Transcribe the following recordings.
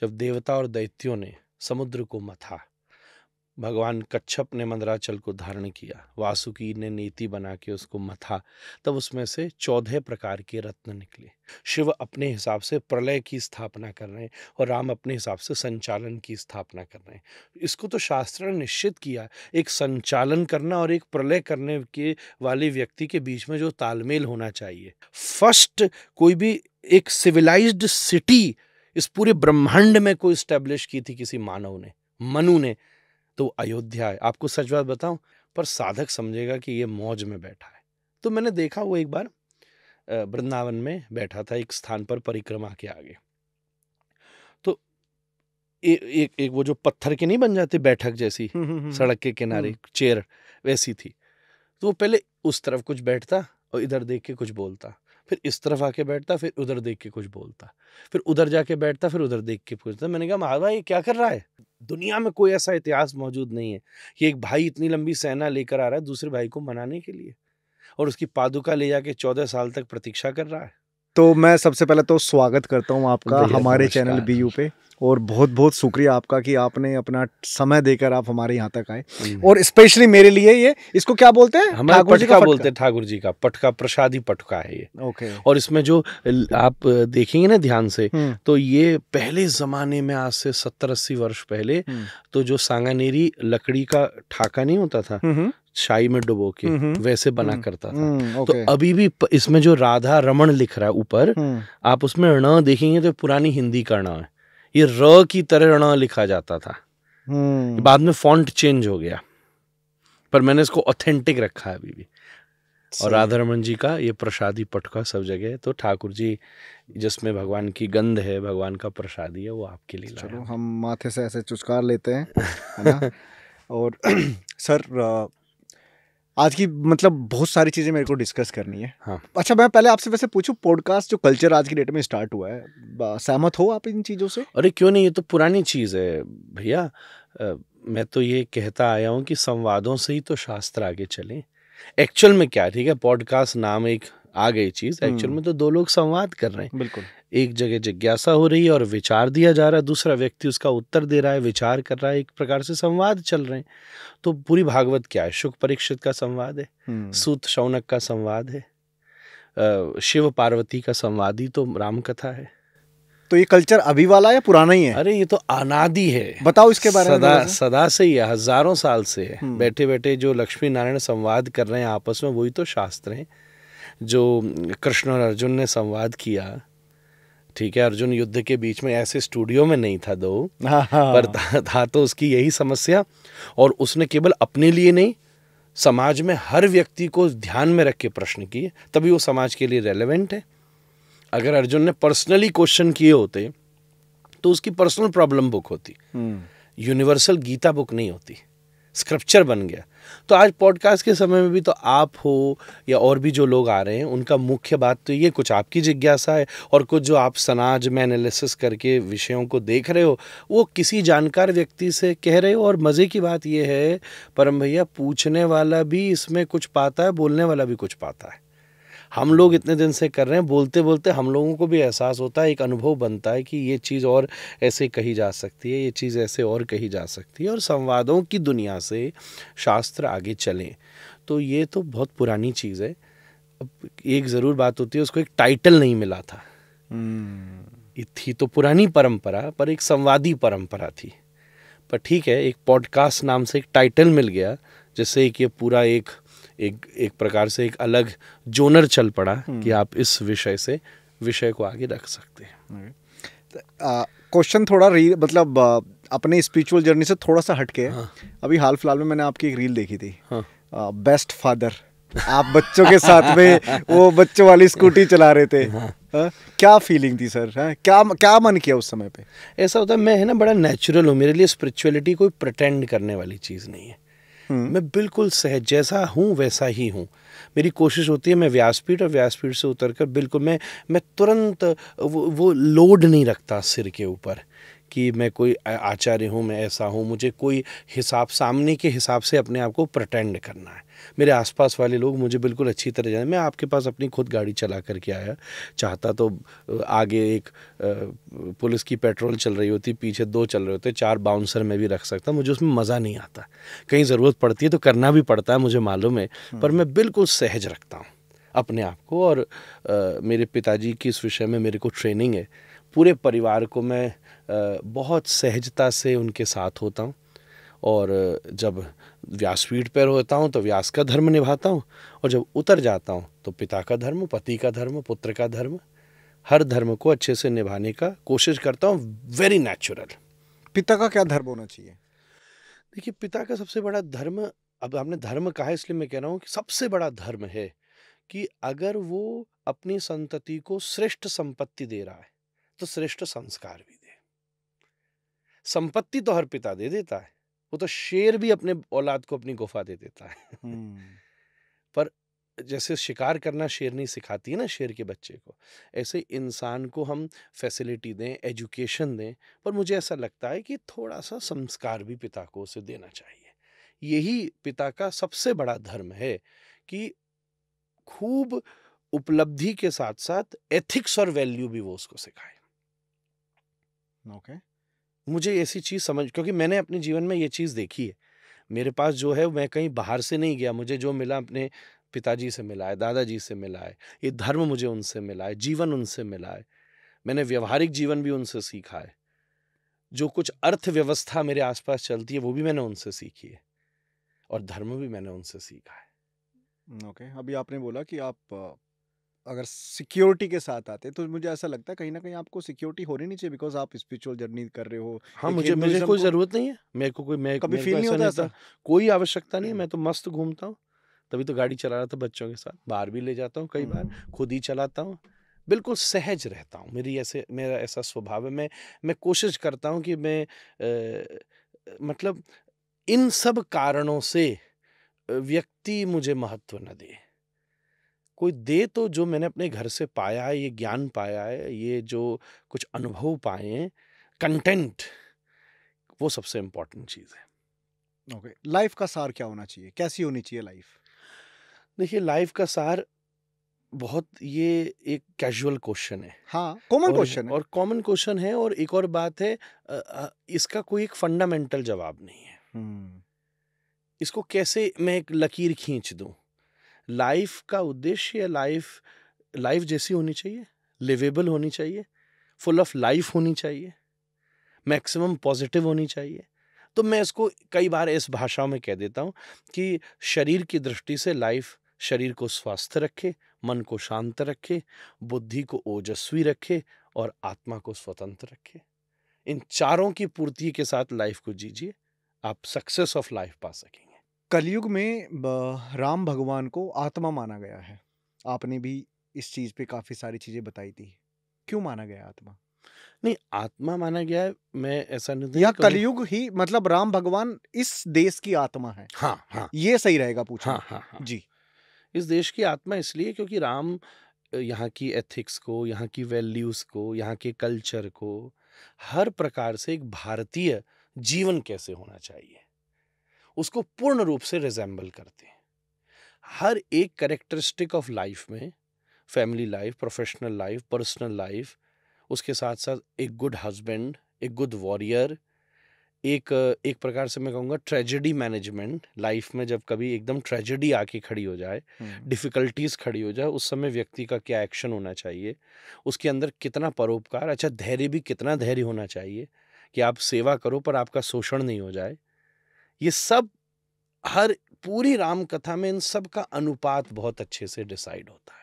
जब देवता और दैत्यों ने समुद्र को मथा भगवान कच्छप ने मंदराचल को धारण किया वासुकी ने नीति बना के उसको मथा तब उसमें से चौदह प्रकार के रत्न निकले शिव अपने हिसाब से प्रलय की स्थापना कर रहे हैं और राम अपने हिसाब से संचालन की स्थापना कर रहे हैं इसको तो शास्त्र ने निश्चित किया एक संचालन करना और एक प्रलय करने के वाले व्यक्ति के बीच में जो तालमेल होना चाहिए फर्स्ट कोई भी एक सिविलाइज्ड सिटी इस पूरे ब्रह्मांड में कोई स्टेब्लिश की थी किसी मानव ने मनु ने तो अयोध्या है आपको सच बात बताऊं पर साधक समझेगा कि ये मौज में बैठा है तो मैंने देखा वो एक बार वृंदावन में बैठा था एक स्थान पर परिक्रमा के आगे तो ए, एक एक वो जो पत्थर के नहीं बन जाते बैठक जैसी हम्म, हम्म, हम्म। सड़क के किनारे चेयर वैसी थी तो वो पहले उस तरफ कुछ बैठता और इधर देख के कुछ बोलता फिर इस तरफ आके बैठता फिर उधर देख के कुछ बोलता फिर उधर जाके बैठता फिर उधर देख के पूछता मैंने कहा महावा ये क्या कर रहा है दुनिया में कोई ऐसा इतिहास मौजूद नहीं है कि एक भाई इतनी लंबी सेना लेकर आ रहा है दूसरे भाई को मनाने के लिए और उसकी पादुका ले जाके चौदह साल तक प्रतीक्षा कर रहा है तो मैं सबसे पहले तो स्वागत करता हूँ आपका हमारे चैनल बी यू पे और बहुत बहुत शुक्रिया आपका कि आपने अपना समय देकर आप हमारे यहाँ तक आए हम्म। और स्पेशली मेरे लिए ये इसको क्या बोलते हैं हमारे ठाकुर जी का बोलते हैं ठाकुर जी का पटका प्रसादी पटका है ये ओके और इसमें जो आप देखेंगे ना ध्यान से हम्म। तो ये पहले जमाने में आज से सत्तर अस्सी वर्ष पहले हम्म। तो जो सांगानेरी लकड़ी का ठाका नहीं होता था शाही में डुबो के हम्म, हम्म। वैसे बना हम्म, करता था तो अभी भी इसमें जो राधा रमन लिख रहा है ऊपर आप उसमें ण देखेंगे तो पुरानी हिंदी का ण है ये र की तरह ण लिखा जाता था बाद में फॉन्ट चेंज हो गया पर मैंने इसको ऑथेंटिक रखा है अभी भी और राधा रमन जी का ये प्रसादी पटका सब जगह तो ठाकुर जी जिसमें भगवान की गंध है भगवान का प्रसादी है वो आपके लिए चलो हम माथे से ऐसे चुचकार लेते हैं और सर आज की मतलब बहुत सारी चीज़ें मेरे को डिस्कस करनी है हाँ अच्छा मैं पहले आपसे वैसे पूछूं पॉडकास्ट जो कल्चर आज की डेट में स्टार्ट हुआ है सहमत हो आप इन चीज़ों से अरे क्यों नहीं ये तो पुरानी चीज़ है भैया मैं तो ये कहता आया हूँ कि संवादों से ही तो शास्त्र आगे चले एक्चुअल में क्या ठीक है पॉडकास्ट नाम एक आ गई चीज एक्चुअल हम्म। में तो दो लोग संवाद कर रहे हैं बिल्कुल एक जगह जिज्ञासा हो रही है और विचार दिया जा रहा है दूसरा व्यक्ति उसका उत्तर दे रहा है विचार कर रहा है एक प्रकार से संवाद चल रहे हैं तो पूरी भागवत क्या है शुक परीक्षित का संवाद है हम्म। सूत शौनक का संवाद है शिव पार्वती का संवाद ही तो राम कथा है तो ये कल्चर अभी वाला है पुराना ही है अरे ये तो अनादि है बताओ इसके बारे में सदा सदा से ही है हजारों साल से है हम्म। बैठे बैठे जो लक्ष्मी नारायण संवाद कर रहे हैं आपस में वही तो शास्त्र हैं जो कृष्ण और अर्जुन ने संवाद किया ठीक है अर्जुन युद्ध के बीच में ऐसे स्टूडियो में नहीं था दो हाँ, हाँ। पर था, था तो उसकी यही समस्या और उसने केवल अपने लिए नहीं समाज में हर व्यक्ति को ध्यान में रख के प्रश्न किए तभी वो समाज के लिए रेलेवेंट है अगर अर्जुन ने पर्सनली क्वेश्चन किए होते तो उसकी पर्सनल प्रॉब्लम बुक होती यूनिवर्सल हम्म। गीता बुक नहीं होती स्क्रिप्चर बन गया तो आज पॉडकास्ट के समय में भी तो आप हो या और भी जो लोग आ रहे हैं उनका मुख्य बात तो ये कुछ आपकी जिज्ञासा है और कुछ जो आप समाज में एनालिसिस करके विषयों को देख रहे हो वो किसी जानकार व्यक्ति से कह रहे हो और मज़े की बात यह है परम भैया पूछने वाला भी इसमें कुछ पाता है बोलने वाला भी कुछ पाता है हम लोग इतने दिन से कर रहे हैं बोलते बोलते हम लोगों को भी एहसास होता है एक अनुभव बनता है कि ये चीज़ और ऐसे कही जा सकती है ये चीज़ ऐसे और कही जा सकती है और संवादों की दुनिया से शास्त्र आगे चलें तो ये तो बहुत पुरानी चीज़ है अब एक ज़रूर बात होती है उसको एक टाइटल नहीं मिला था हम्म। थी तो पुरानी परंपरा पर एक संवादी परंपरा थी पर ठीक है एक पॉडकास्ट नाम से एक टाइटल मिल गया जिससे कि ये पूरा एक एक एक प्रकार से एक अलग जोनर चल पड़ा हम्म। कि आप इस विषय से विषय को आगे रख सकते हैं क्वेश्चन तो, थोड़ा रील मतलब अपने स्पिरिचुअल जर्नी से थोड़ा सा हटके हाँ। अभी हाल फिलहाल में मैंने आपकी एक रील देखी थी हाँ। आ, बेस्ट फादर आप बच्चों के साथ में वो बच्चों वाली स्कूटी चला रहे थे हाँ। आ, क्या फीलिंग थी सर है? हाँ, क्या क्या मन किया उस समय पे ऐसा होता है मैं है ना बड़ा नेचुरल हूँ मेरे लिए स्पिरिचुअलिटी कोई प्रटेंड करने वाली चीज़ नहीं है हम्म। मैं बिल्कुल सहज जैसा हूँ वैसा ही हूँ मेरी कोशिश होती है मैं व्यासपीठ और व्यासपीठ से उतर कर बिल्कुल मैं मैं तुरंत वो, वो लोड नहीं रखता सिर के ऊपर कि मैं कोई आचार्य हूँ मैं ऐसा हूँ मुझे कोई हिसाब सामने के हिसाब से अपने आप को प्रटेंड करना है मेरे आसपास वाले लोग मुझे बिल्कुल अच्छी तरह जाने मैं आपके पास अपनी खुद गाड़ी चला करके आया चाहता तो आगे एक पुलिस की पेट्रोल चल रही होती पीछे दो चल रहे होते चार बाउंसर में भी रख सकता मुझे उसमें मज़ा नहीं आता कहीं ज़रूरत पड़ती है तो करना भी पड़ता है मुझे मालूम है हम्म। पर मैं बिल्कुल सहज रखता हूँ अपने आप को और आ, मेरे पिताजी की इस विषय में मेरे को ट्रेनिंग है पूरे परिवार को मैं आ, बहुत सहजता से उनके साथ होता हूँ और जब व्यासपीठ पर होता हूँ तो व्यास का धर्म निभाता हूँ और जब उतर जाता हूँ तो पिता का धर्म पति का धर्म पुत्र का धर्म हर धर्म को अच्छे से निभाने का कोशिश करता हूँ वेरी नेचुरल पिता का क्या धर्म होना चाहिए देखिए पिता का सबसे बड़ा धर्म अब आपने धर्म कहा है इसलिए मैं कह रहा हूँ कि सबसे बड़ा धर्म है कि अगर वो अपनी संतति को श्रेष्ठ संपत्ति दे रहा है तो श्रेष्ठ संस्कार भी दे संपत्ति तो हर पिता दे देता है वो तो शेर भी अपने औलाद को अपनी गुफा दे देता है हम्म। पर जैसे शिकार करना शेर नहीं सिखाती है ना शेर के बच्चे को ऐसे इंसान को हम फैसिलिटी दें एजुकेशन दें पर मुझे ऐसा लगता है कि थोड़ा सा संस्कार भी पिता को उसे देना चाहिए यही पिता का सबसे बड़ा धर्म है कि खूब उपलब्धि के साथ साथ एथिक्स और वैल्यू भी वो उसको सिखाए ओके okay. मुझे ऐसी चीज़ समझ क्योंकि मैंने अपने जीवन में ये चीज़ देखी है मेरे पास जो है मैं कहीं बाहर से नहीं गया मुझे जो मिला अपने पिताजी से मिला है दादाजी से मिला है ये धर्म मुझे उनसे मिला है जीवन उनसे मिला है मैंने व्यवहारिक जीवन भी उनसे सीखा है जो कुछ अर्थव्यवस्था मेरे आसपास चलती है वो भी मैंने उनसे सीखी है और धर्म भी मैंने उनसे सीखा है ओके okay, अभी आपने बोला कि आप अगर सिक्योरिटी के साथ आते तो मुझे ऐसा लगता है कहीं ना कहीं आपको सिक्योरिटी होनी नहीं चाहिए बिकॉज आप स्पिरिचुअल जर्नी कर रहे हो हाँ मुझे मुझे कोई जरूरत नहीं है मेरे को कोई मैं कभी फील नहीं होता कोई आवश्यकता नहीं है मैं हम्म। तो मस्त घूमता हूँ तभी तो गाड़ी चला रहा था बच्चों के साथ बाहर भी ले जाता हूँ कई बार हम्म। खुद ही चलाता हूँ बिल्कुल सहज रहता हूँ मेरी ऐसे मेरा ऐसा स्वभाव है मैं मैं कोशिश करता हूँ कि मैं मतलब इन सब कारणों से व्यक्ति मुझे महत्व न दे कोई दे तो जो मैंने अपने घर से पाया है ये ज्ञान पाया है ये जो कुछ अनुभव पाए हैं कंटेंट वो सबसे इम्पोर्टेंट चीज़ है ओके okay. लाइफ का सार क्या होना चाहिए कैसी होनी चाहिए लाइफ देखिए लाइफ का सार बहुत ये एक कैजुअल क्वेश्चन है हाँ कॉमन क्वेश्चन और कॉमन क्वेश्चन है और एक और बात है इसका कोई एक फंडामेंटल जवाब नहीं है हम्म। इसको कैसे मैं एक लकीर खींच दूँ लाइफ का उद्देश्य लाइफ लाइफ जैसी होनी चाहिए लिवेबल होनी चाहिए फुल ऑफ लाइफ होनी चाहिए मैक्सिमम पॉजिटिव होनी चाहिए तो मैं इसको कई बार इस भाषा में कह देता हूँ कि शरीर की दृष्टि से लाइफ शरीर को स्वस्थ रखे मन को शांत रखे बुद्धि को ओजस्वी रखे और आत्मा को स्वतंत्र रखे इन चारों की पूर्ति के साथ लाइफ को जीजिए आप सक्सेस ऑफ लाइफ पा सकें कलयुग में ब- राम भगवान को आत्मा माना गया है आपने भी इस चीज पे काफी सारी चीजें बताई थी क्यों माना गया आत्मा नहीं आत्मा माना गया है मैं ऐसा नहीं या कलयुग ही मतलब राम भगवान इस देश की आत्मा है हाँ हाँ ये सही रहेगा हाँ हाँ हाँ जी इस देश की आत्मा इसलिए क्योंकि राम यहाँ की एथिक्स को यहाँ की वैल्यूज को यहाँ के कल्चर को हर प्रकार से एक भारतीय जीवन कैसे होना चाहिए उसको पूर्ण रूप से रिजेंबल करते हैं हर एक करेक्टरिस्टिक ऑफ लाइफ में family life professional life personal life उसके साथ साथ एक गुड हस्बैंड एक गुड वॉरियर एक एक प्रकार से मैं कहूँगा ट्रेजेडी मैनेजमेंट लाइफ में जब कभी एकदम ट्रेजेडी आके खड़ी हो जाए डिफ़िकल्टीज़ हम्म। खड़ी हो जाए उस समय व्यक्ति का क्या एक्शन होना चाहिए उसके अंदर कितना परोपकार अच्छा धैर्य भी कितना धैर्य होना चाहिए कि आप सेवा करो पर आपका शोषण नहीं हो जाए ये सब हर पूरी राम कथा में इन सब का अनुपात बहुत अच्छे से डिसाइड होता है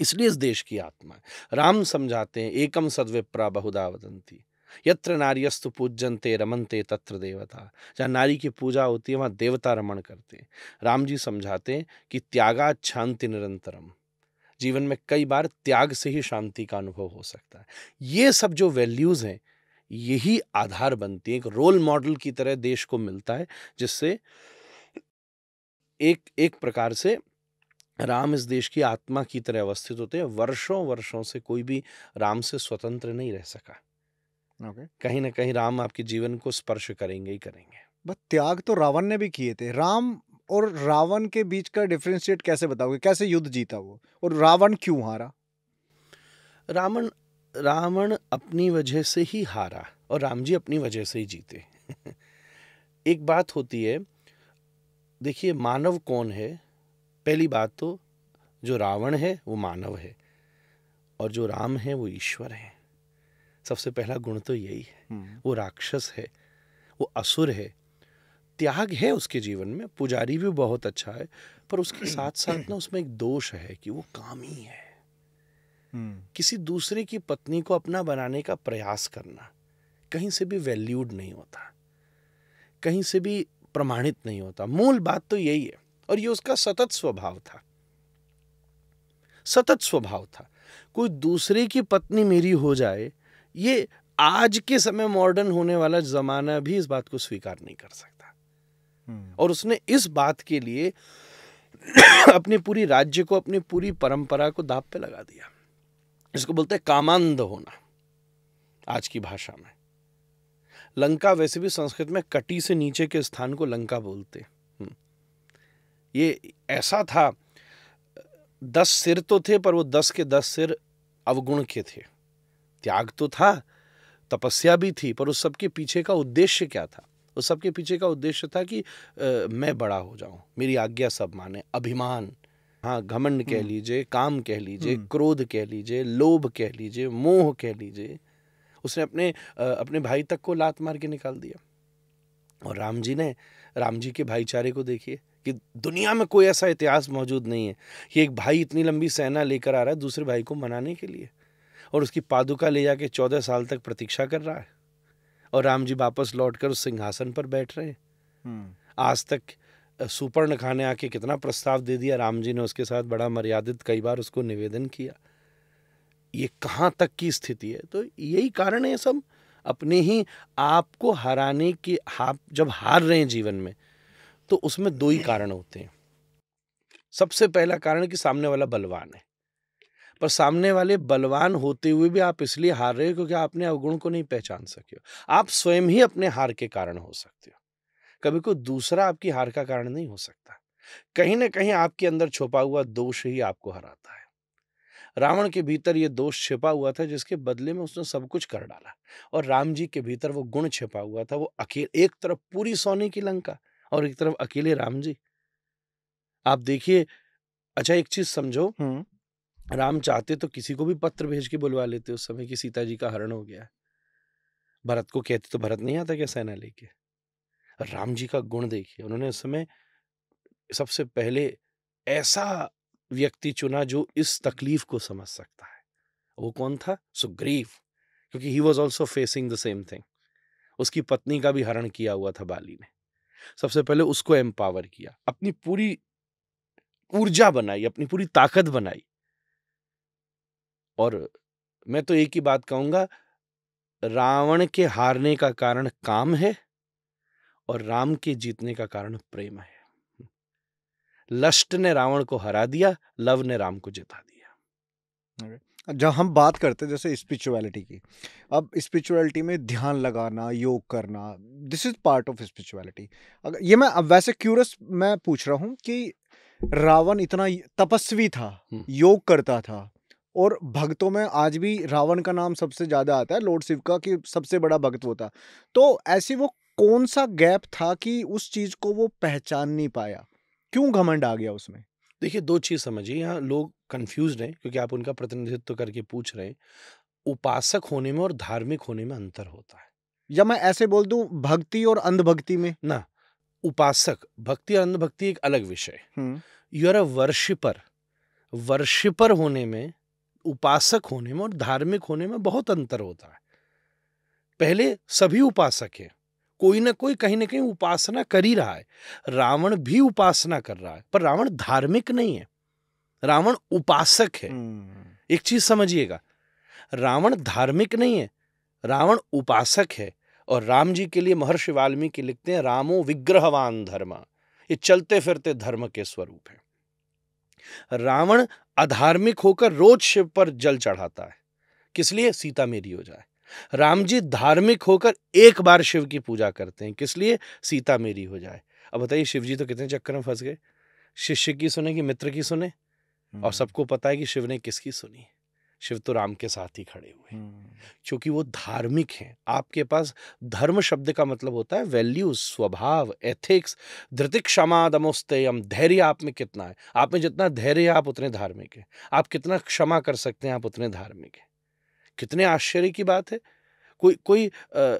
इसलिए इस देश की आत्मा है राम समझाते हैं एकम सदविप्रा बहुधा वदंती यत्र नार्यस्तु पूजनते रमनते तत्र देवता जहाँ नारी की पूजा होती है वहाँ देवता रमण करते हैं राम जी समझाते हैं कि त्यागा शांति निरंतरम जीवन में कई बार त्याग से ही शांति का अनुभव हो सकता है ये सब जो वैल्यूज़ हैं यही आधार बनती है एक रोल मॉडल की तरह देश को मिलता है जिससे एक एक प्रकार से राम इस देश की आत्मा की तरह अवस्थित होते हैं वर्षों वर्षों से कोई भी राम से स्वतंत्र नहीं रह सका okay. कहीं ना कहीं राम आपके जीवन को स्पर्श करेंगे ही करेंगे बस त्याग तो रावण ने भी किए थे राम और रावण के बीच का डिफ्रेंशिएट कैसे बताओगे कैसे युद्ध जीता वो और रावण क्यों हारा रावण रावण अपनी वजह से ही हारा और राम जी अपनी वजह से ही जीते एक बात होती है देखिए मानव कौन है पहली बात तो जो रावण है वो मानव है और जो राम है वो ईश्वर है सबसे पहला गुण तो यही है हम्म। वो राक्षस है वो असुर है त्याग है उसके जीवन में पुजारी भी बहुत अच्छा है पर उसके साथ साथ ना उसमें एक दोष है कि वो कामी है हम्म। किसी दूसरे की पत्नी को अपना बनाने का प्रयास करना कहीं से भी वैल्यूड नहीं होता कहीं से भी प्रमाणित नहीं होता मूल बात तो यही है और ये उसका सतत स्वभाव था सतत स्वभाव था कोई दूसरे की पत्नी मेरी हो जाए ये आज के समय मॉडर्न होने वाला जमाना भी इस बात को स्वीकार नहीं कर सकता हम्म। और उसने इस बात के लिए अपने पूरी राज्य को अपनी पूरी परंपरा को दाप पे लगा दिया इसको बोलते हैं कामांध होना आज की भाषा में लंका वैसे भी संस्कृत में कटी से नीचे के स्थान को लंका बोलते हम्म। ये ऐसा था दस सिर तो थे पर वो दस के दस सिर अवगुण के थे त्याग तो था तपस्या भी थी पर उस सब के पीछे का उद्देश्य क्या था उस सब के पीछे का उद्देश्य था कि आ, मैं बड़ा हो जाऊं मेरी आज्ञा सब माने अभिमान हाँ घमंड कह हम्म। लीजिए काम कह लीजिए हम्म। क्रोध कह लीजिए लोभ कह लीजिए मोह कह लीजिए उसने अपने अपने भाई तक को लात मार के निकाल दिया और राम जी ने राम जी के भाईचारे को देखिए कि दुनिया में कोई ऐसा इतिहास मौजूद नहीं है कि एक भाई इतनी लंबी सेना लेकर आ रहा है दूसरे भाई को मनाने के लिए और उसकी पादुका ले जाके चौदह साल तक प्रतीक्षा कर रहा है और राम जी वापस लौट कर उस सिंहासन पर बैठ रहे हैं हम्म। आज तक सुपर्णखा ने आके कितना प्रस्ताव दे दिया राम जी ने उसके साथ बड़ा मर्यादित कई बार उसको निवेदन किया ये कहाँ तक की स्थिति है तो यही कारण है सब अपने ही आपको हराने की आप जब हार रहे हैं जीवन में तो उसमें दो ही कारण होते हैं सबसे पहला कारण कि सामने वाला बलवान है पर सामने वाले बलवान होते हुए भी आप इसलिए हार रहे हो क्योंकि आपने अवगुण को नहीं पहचान सके हो आप स्वयं ही अपने हार के कारण हो सकते हो कभी कोई दूसरा आपकी हार का कारण नहीं हो सकता कहीं ना कहीं आपके अंदर छुपा हुआ दोष ही आपको हराता है रावण के भीतर ये दोष छिपा हुआ था जिसके बदले में उसने सब कुछ कर डाला और राम जी के भीतर वो गुण छिपा हुआ था वो अकेले एक तरफ पूरी सोने की लंका और एक तरफ अकेले राम जी आप देखिए अच्छा एक चीज समझो राम चाहते तो किसी को भी पत्र भेज के बुलवा लेते उस समय कि सीता जी का हरण हो गया भरत को कहते तो भरत नहीं आता क्या सेना लेके राम जी का गुण देखिए उन्होंने उस समय सबसे पहले ऐसा व्यक्ति चुना जो इस तकलीफ को समझ सकता है वो कौन था सुग्रीव क्योंकि he was also facing the same thing उसकी पत्नी का भी हरण किया हुआ था बाली ने सबसे पहले उसको एम्पावर किया अपनी पूरी ऊर्जा बनाई अपनी पूरी ताकत बनाई और मैं तो एक ही बात कहूंगा रावण के हारने का कारण काम है और राम के जीतने का कारण प्रेम है लष्ट ने रावण को हरा दिया लव ने राम को जिता दिया जब हम बात करते हैं जैसे स्पिरिचुअलिटी की अब स्पिरिचुअलिटी में ध्यान लगाना योग करना this is part of spirituality अगर ये मैं अब वैसे क्यूरस मैं पूछ रहा हूँ कि रावण इतना तपस्वी था हम्म। योग करता था और भक्तों में आज भी रावण का नाम सबसे ज़्यादा आता है लॉर्ड शिव का कि सबसे बड़ा भक्त होता तो ऐसी वो कौन सा गैप था कि उस चीज को वो पहचान नहीं पाया क्यों घमंड आ गया उसमें देखिए दो चीज़ समझिए यहाँ लोग कंफ्यूज हैं क्योंकि आप उनका प्रतिनिधित्व करके पूछ रहे हैं उपासक होने में और धार्मिक होने में अंतर होता है या मैं ऐसे बोल दूं भक्ति और अंधभक्ति में ना उपासक भक्ति और अंधभक्ति एक अलग विषय you are a worshipper worshipper होने में उपासक होने में और धार्मिक होने में बहुत अंतर होता है पहले सभी उपासक हैं कोई ना कोई कहीं ना कहीं उपासना कर ही रहा है रावण भी उपासना कर रहा है पर रावण धार्मिक नहीं है रावण उपासक है हम्म। एक चीज समझिएगा रावण धार्मिक नहीं है रावण उपासक है और राम जी के लिए महर्षि वाल्मीकि लिखते हैं रामो विग्रहवान धर्म ये चलते फिरते धर्म के स्वरूप है रावण अधार्मिक होकर रोज शिव पर जल चढ़ाता है किस लिए सीता मेरी हो जाए राम जी धार्मिक होकर एक बार शिव की पूजा करते हैं किस लिए सीता मेरी हो जाए अब बताइए शिव जी तो कितने चक्कर में फंस गए शिष्य की सुने कि मित्र की सुने और हम्म। सबको पता है कि शिव ने किसकी सुनी शिव तो राम के साथ ही खड़े हुए हम्म। क्योंकि वो धार्मिक हैं आपके पास धर्म शब्द का मतलब होता है वैल्यूज स्वभाव एथिक्स धृतिक क्षमा दमोस्तम धैर्य आप में कितना है आप में जितना धैर्य आप उतने धार्मिक हैं आप कितना क्षमा कर सकते हैं आप उतने धार्मिक हैं कितने आश्चर्य की बात है कोई कोई आ,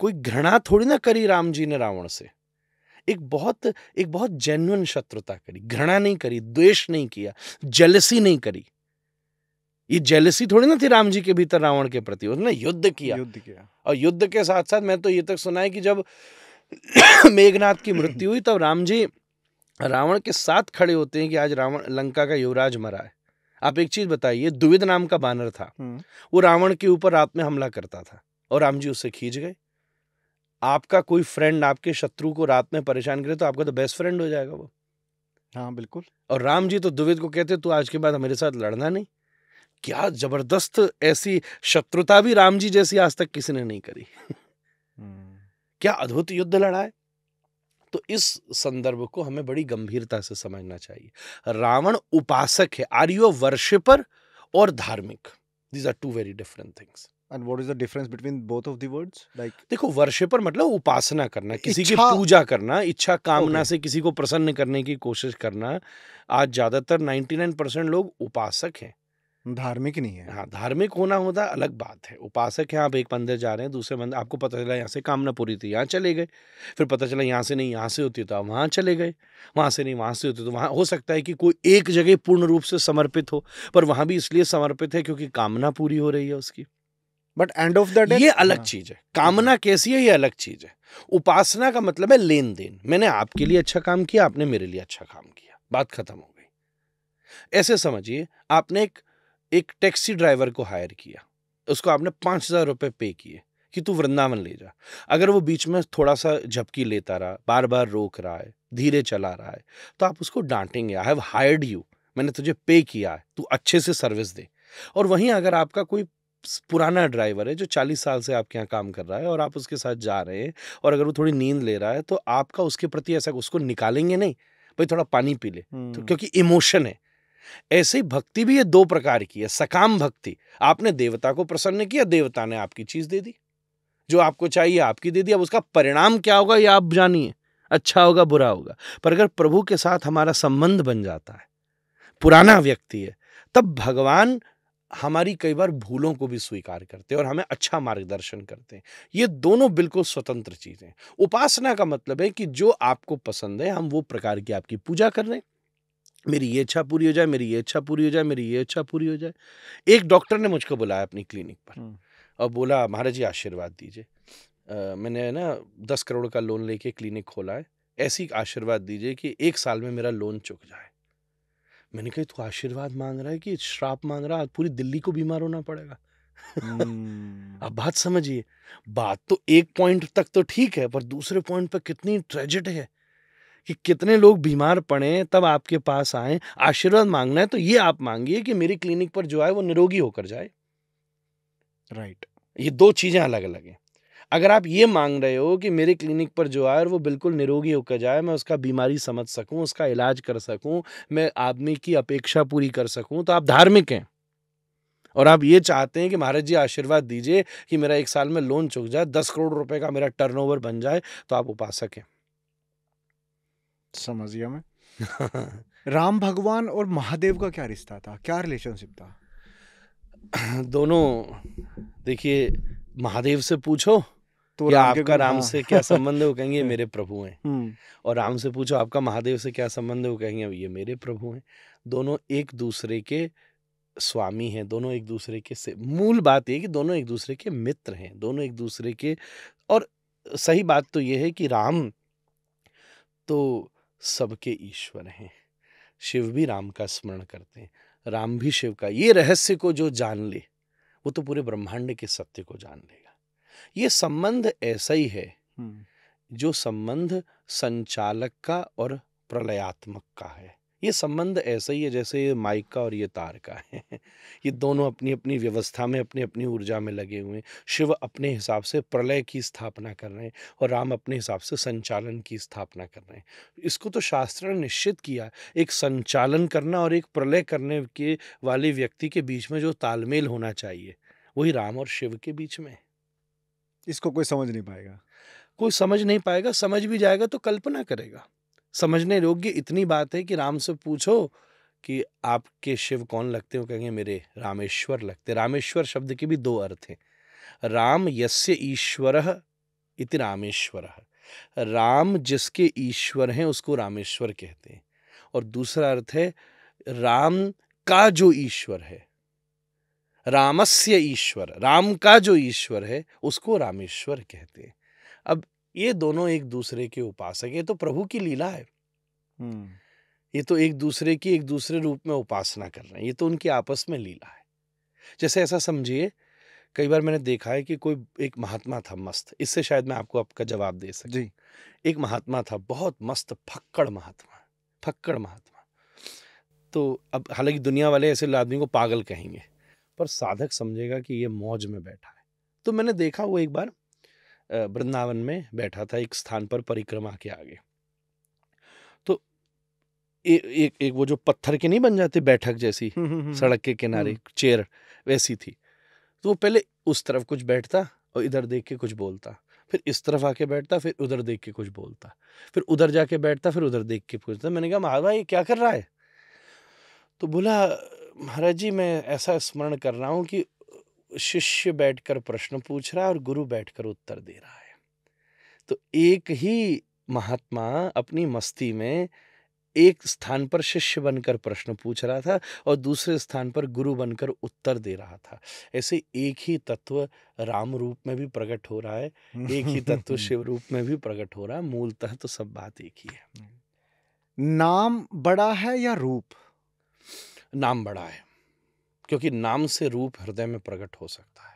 कोई घृणा थोड़ी ना करी राम जी ने रावण से एक बहुत एक बहुत जेन्युन शत्रुता करी घृणा नहीं करी द्वेष नहीं किया जलसी नहीं करी ये जेलसी थोड़ी ना थी राम जी के भीतर रावण के प्रति उसने युद्ध किया युद्ध किया और युद्ध के साथ साथ मैं तो ये तक सुना है कि जब मेघनाथ की मृत्यु हुई तब राम जी रावण के साथ खड़े होते हैं कि आज रावण लंका का युवराज मरा है आप एक चीज बताइए दुविध नाम का बानर था हम्म। वो रावण के ऊपर रात में हमला करता था और राम जी उससे खींच गए आपका कोई फ्रेंड आपके शत्रु को रात में परेशान करे तो आपका तो बेस्ट फ्रेंड हो जाएगा वो हाँ बिल्कुल और राम जी तो दुविद को कहते तू आज के बाद हमारे साथ लड़ना नहीं क्या जबरदस्त ऐसी शत्रुता भी राम जी जैसी आज तक किसी ने नहीं करी हम्म। क्या अद्भुत युद्ध लड़ा है तो इस संदर्भ को हमें बड़ी गंभीरता से समझना चाहिए रावण उपासक है आर यू वर्शिपर और धार्मिक these are two very different things and what is the difference between both of the words like देखो वर्शिपर मतलब उपासना करना किसी की पूजा करना इच्छा कामना okay. से किसी को प्रसन्न करने की कोशिश करना आज ज्यादातर 99 परसेंट लोग उपासक हैं धार्मिक नहीं है हाँ धार्मिक होना होता अलग बात है उपासक है आप एक मंदिर जा रहे हैं दूसरे मंदिर आपको पता चला यहाँ से कामना पूरी थी यहाँ चले गए फिर पता चला यहाँ से नहीं यहाँ से होती तो आप वहाँ चले गए वहाँ से नहीं वहाँ से होती तो वहाँ हो सकता है कि कोई एक जगह पूर्ण रूप से समर्पित हो पर वहाँ भी इसलिए समर्पित है क्योंकि कामना पूरी हो रही है उसकी but end of the day ये अलग हाँ। चीज है कामना कैसी है ये अलग चीज है उपासना का मतलब है लेन देन मैंने आपके लिए अच्छा काम किया आपने मेरे लिए अच्छा काम किया बात खत्म हो गई ऐसे समझिए आपने एक एक टैक्सी ड्राइवर को हायर किया उसको आपने पाँच हज़ार रुपये पे किए कि तू वृंदावन ले जा अगर वो बीच में थोड़ा सा झपकी लेता रहा बार बार रोक रहा है धीरे चला रहा है तो आप उसको डांटेंगे आई हैव हायर्ड यू मैंने तुझे पे किया है तू अच्छे से सर्विस दे और वहीं अगर आपका कोई पुराना ड्राइवर है जो चालीस साल से आपके यहाँ काम कर रहा है और आप उसके साथ जा रहे हैं और अगर वो थोड़ी नींद ले रहा है तो आपका उसके प्रति ऐसा उसको निकालेंगे नहीं भाई थोड़ा पानी पी ले तो हम्म। क्योंकि इमोशन है ऐसे भक्ति भी है दो प्रकार की है सकाम भक्ति आपने देवता को प्रसन्न किया देवता ने आपकी चीज दे दी जो आपको चाहिए आपकी दे दी अब उसका परिणाम क्या होगा ये आप जानिए अच्छा होगा बुरा होगा पर अगर प्रभु के साथ हमारा संबंध बन जाता है पुराना व्यक्ति है तब भगवान हमारी कई बार भूलों को भी स्वीकार करते हैं और हमें अच्छा मार्गदर्शन करते हैं ये दोनों बिल्कुल स्वतंत्र चीज़ें उपासना का मतलब है कि जो आपको पसंद है हम वो प्रकार की आपकी पूजा कर रहे हैं मेरी ये इच्छा पूरी हो जाए मेरी ये इच्छा पूरी हो जाए मेरी ये इच्छा पूरी हो जाए एक डॉक्टर ने मुझको बुलाया अपनी क्लिनिक पर और बोला महाराज जी आशीर्वाद दीजिए मैंने ना दस करोड़ का लोन लेके क्लिनिक खोला है ऐसी आशीर्वाद दीजिए कि एक साल में मेरा लोन चुक जाए मैंने कहा तू तो आशीर्वाद मांग रहा है कि श्राप मांग रहा है पूरी दिल्ली को बीमार होना पड़ेगा अब बात समझिए बात तो एक पॉइंट तक तो ठीक है पर दूसरे पॉइंट पर कितनी ट्रेजिड है कि कितने लोग बीमार पड़े तब आपके पास आए आशीर्वाद मांगना है तो ये आप मांगिए कि मेरी क्लिनिक पर जो आए वो निरोगी होकर जाए राइट right. ये दो चीज़ें अलग अलग हैं अगर आप ये मांग रहे हो कि मेरे क्लिनिक पर जो आए और वो बिल्कुल निरोगी होकर जाए मैं उसका बीमारी समझ सकूं उसका इलाज कर सकूं मैं आदमी की अपेक्षा पूरी कर सकूं तो आप धार्मिक हैं और आप ये चाहते हैं कि महाराज जी आशीर्वाद दीजिए कि मेरा एक साल में लोन चुक जाए दस करोड़ रुपए का मेरा टर्नओवर बन जाए तो आप उपासक हैं समझ गया मैं राम भगवान और महादेव का क्या रिश्ता था क्या रिलेशनशिप था दोनों देखिए महादेव से पूछो तो या राम आपका राम हाँ। से क्या संबंध है वो कहेंगे हाँ। मेरे प्रभु हैं हम्म। और राम से पूछो आपका महादेव से क्या संबंध है वो कहेंगे ये मेरे प्रभु हैं दोनों एक दूसरे के स्वामी हैं दोनों एक दूसरे के से मूल बात ये कि दोनों एक दूसरे के मित्र हैं दोनों एक दूसरे के और सही बात तो ये है कि राम तो सबके ईश्वर हैं शिव भी राम का स्मरण करते हैं राम भी शिव का ये रहस्य को जो जान ले वो तो पूरे ब्रह्मांड के सत्य को जान लेगा ये संबंध ऐसा ही है जो संबंध संचालक का और प्रलयात्मक का है ये संबंध ऐसा ही है जैसे ये माइक का और ये तार का है ये दोनों अपनी अपनी व्यवस्था में अपनी अपनी ऊर्जा में लगे हुए हैं शिव अपने हिसाब से प्रलय की स्थापना कर रहे हैं और राम अपने हिसाब से संचालन की स्थापना कर रहे हैं इसको तो शास्त्र ने निश्चित किया एक संचालन करना और एक प्रलय करने के वाले व्यक्ति के बीच में जो तालमेल होना चाहिए वही राम और शिव के बीच में इसको कोई समझ नहीं पाएगा कोई समझ नहीं पाएगा समझ भी जाएगा तो कल्पना करेगा समझने योग्य इतनी बात है कि राम से पूछो कि आपके शिव कौन लगते हो कहेंगे मेरे रामेश्वर लगते रामेश्वर शब्द के भी दो अर्थ हैं राम यस्य ईश्वर इति रामेश्वर राम जिसके ईश्वर हैं उसको रामेश्वर कहते हैं और दूसरा अर्थ है राम का जो ईश्वर है रामस्य ईश्वर राम का जो ईश्वर है उसको रामेश्वर कहते हैं अब ये दोनों एक दूसरे के उपासक ये तो प्रभु की लीला है हम्म। ये तो एक दूसरे की एक दूसरे रूप में उपासना कर रहे हैं ये तो उनकी आपस में लीला है जैसे ऐसा समझिए कई बार मैंने देखा है कि कोई एक महात्मा था मस्त इससे शायद मैं आपको आपका जवाब दे सकूं जी एक महात्मा था बहुत मस्त फक्कड़ महात्मा फक्कड़ महात्मा तो अब हालांकि दुनिया वाले ऐसे आदमी को पागल कहेंगे पर साधक समझेगा कि ये मौज में बैठा है तो मैंने देखा वो एक बार वृंदावन में बैठा था एक स्थान पर परिक्रमा के आगे तो ए, एक एक वो जो पत्थर के नहीं बन जाते बैठक जैसी हम्म, हम्म, हम्म, सड़क के किनारे चेयर वैसी थी तो वो पहले उस तरफ कुछ बैठता और इधर देख के कुछ बोलता फिर इस तरफ आके बैठता फिर उधर देख के कुछ बोलता फिर उधर जाके बैठता फिर उधर देख के पूछता मैंने कहा महाराज ये क्या कर रहा है तो बोला महाराज जी मैं ऐसा स्मरण कर रहा हूँ कि शिष्य बैठकर प्रश्न पूछ रहा है और गुरु बैठकर उत्तर दे रहा है तो एक ही महात्मा अपनी मस्ती में एक स्थान पर शिष्य बनकर प्रश्न पूछ रहा था और दूसरे स्थान पर गुरु बनकर उत्तर दे रहा था ऐसे एक ही तत्व राम रूप में भी प्रकट हो रहा है एक ही तत्व शिव रूप में भी प्रकट हो रहा है मूलतः तो सब बात एक ही है नाम बड़ा है या रूप नाम बड़ा है क्योंकि नाम से रूप हृदय में प्रकट हो सकता है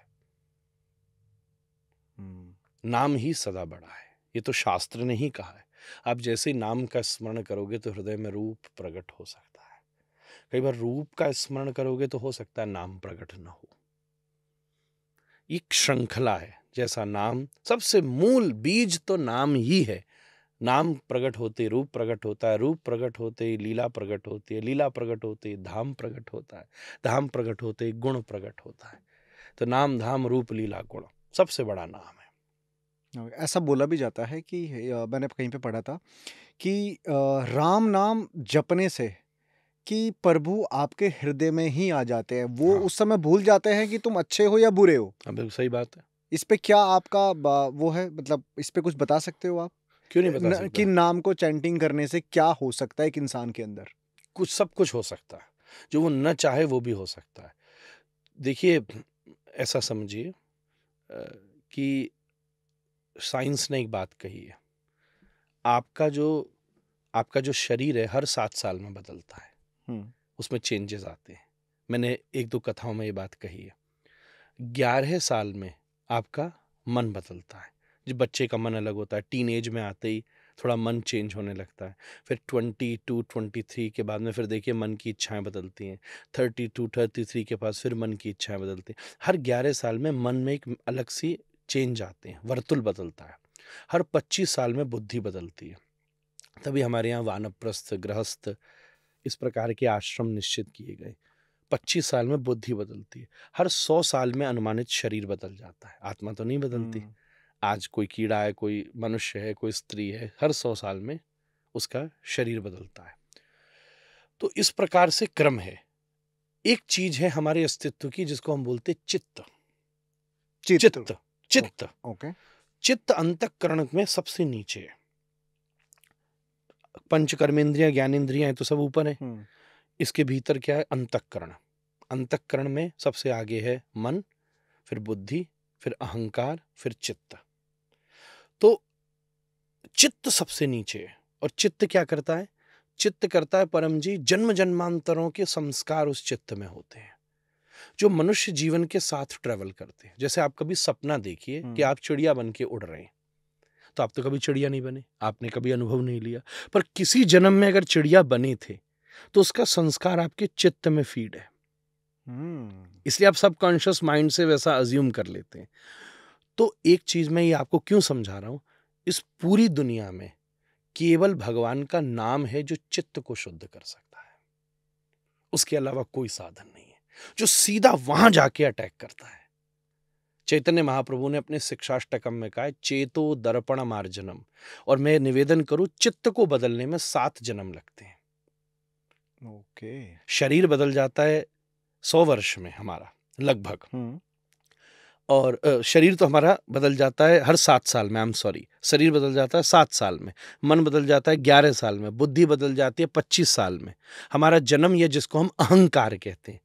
हम्म। नाम ही सदा बड़ा है ये तो शास्त्र ने ही कहा है आप जैसे ही नाम का स्मरण करोगे तो हृदय में रूप प्रकट हो सकता है कई बार रूप का स्मरण करोगे तो हो सकता है नाम प्रकट ना हो एक श्रृंखला है जैसा नाम सबसे मूल बीज तो नाम ही है नाम प्रकट होते रूप प्रकट होता है रूप प्रकट होते ही लीला प्रकट होती है लीला प्रकट होते ही धाम प्रकट होता है धाम प्रकट होते ही गुण प्रकट होता है तो नाम धाम रूप लीला गुण सबसे बड़ा नाम है हाँ, ऐसा बोला भी जाता है कि मैंने कहीं पे पढ़ा था कि राम नाम जपने से कि प्रभु आपके हृदय में ही आ जाते हैं वो हाँ। उस समय भूल जाते हैं कि तुम अच्छे हो या बुरे हो हाँ, बिल्कुल सही बात है इस पे क्या आपका वो है मतलब इस पे कुछ बता सकते हो आप क्यों नहीं बता सकता? कि नाम को चैंटिंग करने से क्या हो सकता है एक इंसान के अंदर कुछ सब कुछ हो सकता है जो वो न चाहे वो भी हो सकता है देखिए ऐसा समझिए कि साइंस ने एक बात कही है आपका जो आपका जो शरीर है हर सात साल में बदलता है हम्म। उसमें चेंजेस आते हैं मैंने एक दो कथाओं में ये बात कही है ग्यारह साल में आपका मन बदलता है जब बच्चे का मन अलग होता है टीन एज में आते ही थोड़ा मन चेंज होने लगता है फिर ट्वेंटी टू ट्वेंटी थ्री के बाद में फिर देखिए मन की इच्छाएं बदलती हैं थर्टी टू थर्टी थ्री के पास फिर मन की इच्छाएं बदलती हैं हर ग्यारह साल में मन में एक अलग सी चेंज आते हैं वर्तुल बदलता है हर पच्चीस साल में बुद्धि बदलती है तभी हमारे यहाँ वानप्रस्थ गृहस्थ इस प्रकार के आश्रम निश्चित किए गए पच्चीस साल में बुद्धि बदलती है हर सौ साल में अनुमानित शरीर बदल जाता है आत्मा तो नहीं बदलती hmm. आज कोई कीड़ा है कोई मनुष्य है कोई स्त्री है हर सौ साल में उसका शरीर बदलता है तो इस प्रकार से क्रम है एक चीज है हमारे अस्तित्व की जिसको हम बोलते चित्त चित्त चित्त चित्त ओके चित्त अंतकरण में सबसे नीचे है पंच कर्मेंद्रिया ज्ञानेन्द्रिया है तो सब ऊपर है हम्म। इसके भीतर क्या है अंतकरण अंतकरण में सबसे आगे है मन फिर बुद्धि फिर अहंकार फिर चित्त तो चित्त सबसे नीचे है और चित्त क्या करता है चित्त करता है परम जी जन्म जन्मांतरों के संस्कार उस चित्त में होते हैं जो मनुष्य जीवन के साथ ट्रेवल करते हैं जैसे आप कभी सपना देखिए हम्म। कि आप चिड़िया बन के उड़ रहे हैं तो आप तो कभी चिड़िया नहीं बने आपने कभी अनुभव नहीं लिया पर किसी जन्म में अगर चिड़िया बने थे तो उसका संस्कार आपके चित्त में फीड है हम्म। इसलिए आप सबकॉन्शियस माइंड से वैसा अज्यूम कर लेते हैं तो एक चीज़ मैं ये आपको क्यों समझा रहा हूं इस पूरी दुनिया में केवल भगवान का नाम है जो चित्त को शुद्ध कर सकता है उसके अलावा कोई साधन नहीं है जो सीधा वहां जाके अटैक करता है चैतन्य महाप्रभु ने अपने शिक्षाष्टकम में कहा चेतो दर्पण मार जन्म और मैं निवेदन करूं चित्त को बदलने में सात जन्म लगते हैं ओके okay. शरीर बदल जाता है सौ वर्ष में हमारा लगभग हम्म। और शरीर तो हमारा बदल जाता है हर सात साल में आई एम सॉरी शरीर बदल जाता है सात साल में मन बदल जाता है ग्यारह साल में बुद्धि बदल जाती है पच्चीस साल में हमारा जन्म यह जिसको हम अहंकार कहते हैं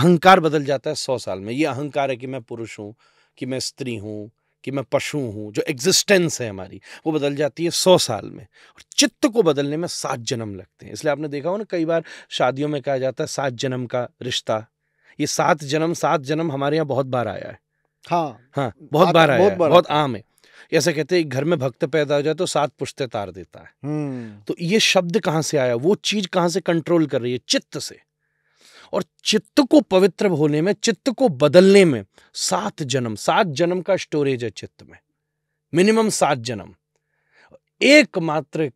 अहंकार बदल जाता है सौ साल में ये अहंकार है कि मैं पुरुष हूँ कि मैं स्त्री हूँ कि मैं पशु हूँ जो एग्जिस्टेंस है हमारी वो बदल जाती है सौ साल में और चित्त को बदलने में सात जन्म लगते हैं इसलिए आपने देखा हो ना कई बार शादियों में कहा जाता है सात जन्म का रिश्ता ये सात जन्म सात जन्म हमारे यहाँ बहुत बार आया है हाँ हाँ बहुत बार आया बहुत, बहुत आम है ऐसा कहते हैं घर में भक्त पैदा हो जाए तो सात पुश्ते तार देता है हम्म। तो ये शब्द कहाँ से आया वो चीज कहाँ से कंट्रोल कर रही है चित्त से और चित्त को पवित्र होने में चित्त को बदलने में सात जन्म सात जन्म का स्टोरेज है चित्त में मिनिमम सात जन्म एकमात्र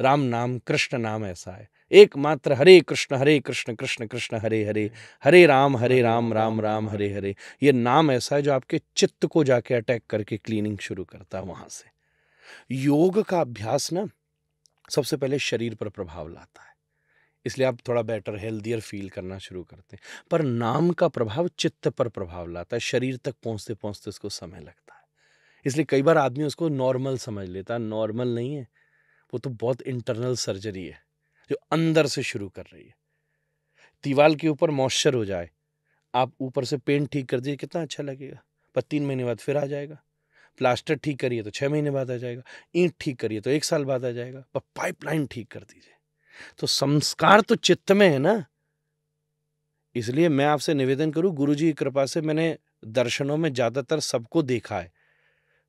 राम नाम कृष्ण नाम ऐसा है एकमात्र हरे कृष्ण हरे कृष्ण कृष्ण कृष्ण हरे हरे हरे राम हरे राम राम राम हरे हरे ये नाम ऐसा है जो आपके चित्त को जाके अटैक करके क्लीनिंग शुरू करता है वहां से योग का अभ्यास ना सबसे पहले शरीर पर प्रभाव लाता है इसलिए आप थोड़ा बेटर हेल्दियर फील करना शुरू करते हैं पर नाम का प्रभाव चित्त पर प्रभाव लाता है शरीर तक पहुँचते पहुँचते उसको समय लगता है इसलिए कई बार आदमी उसको नॉर्मल समझ लेता है नॉर्मल नहीं है वो तो बहुत इंटरनल सर्जरी है जो अंदर से शुरू कर रही है दीवार के ऊपर मॉइस्चर हो जाए आप ऊपर से पेंट ठीक कर दीजिए कितना अच्छा लगेगा पर तीन महीने बाद फिर आ जाएगा प्लास्टर ठीक करिए तो छः महीने बाद आ जाएगा ईंट ठीक करिए तो एक साल बाद आ जाएगा पर पाइपलाइन ठीक कर दीजिए तो संस्कार तो चित्त में है ना इसलिए मैं आपसे निवेदन करूं जी की कृपा से मैंने दर्शनों में ज़्यादातर सबको देखा है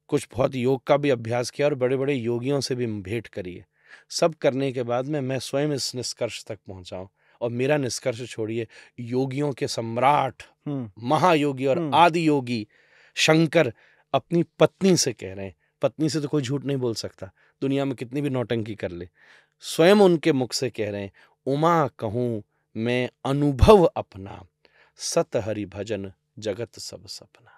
कुछ बहुत योग का भी अभ्यास किया और बड़े बड़े योगियों से भी भेंट करी है सब करने के बाद में मैं स्वयं इस निष्कर्ष तक पहुंचाऊं और मेरा निष्कर्ष छोड़िए योगियों के सम्राट महायोगी और आदि योगी शंकर अपनी पत्नी से कह रहे हैं पत्नी से तो कोई झूठ नहीं बोल सकता दुनिया में कितनी भी नौटंकी कर ले स्वयं उनके मुख से कह रहे हैं उमा कहूँ मैं अनुभव अपना सत हरि भजन जगत सब सपना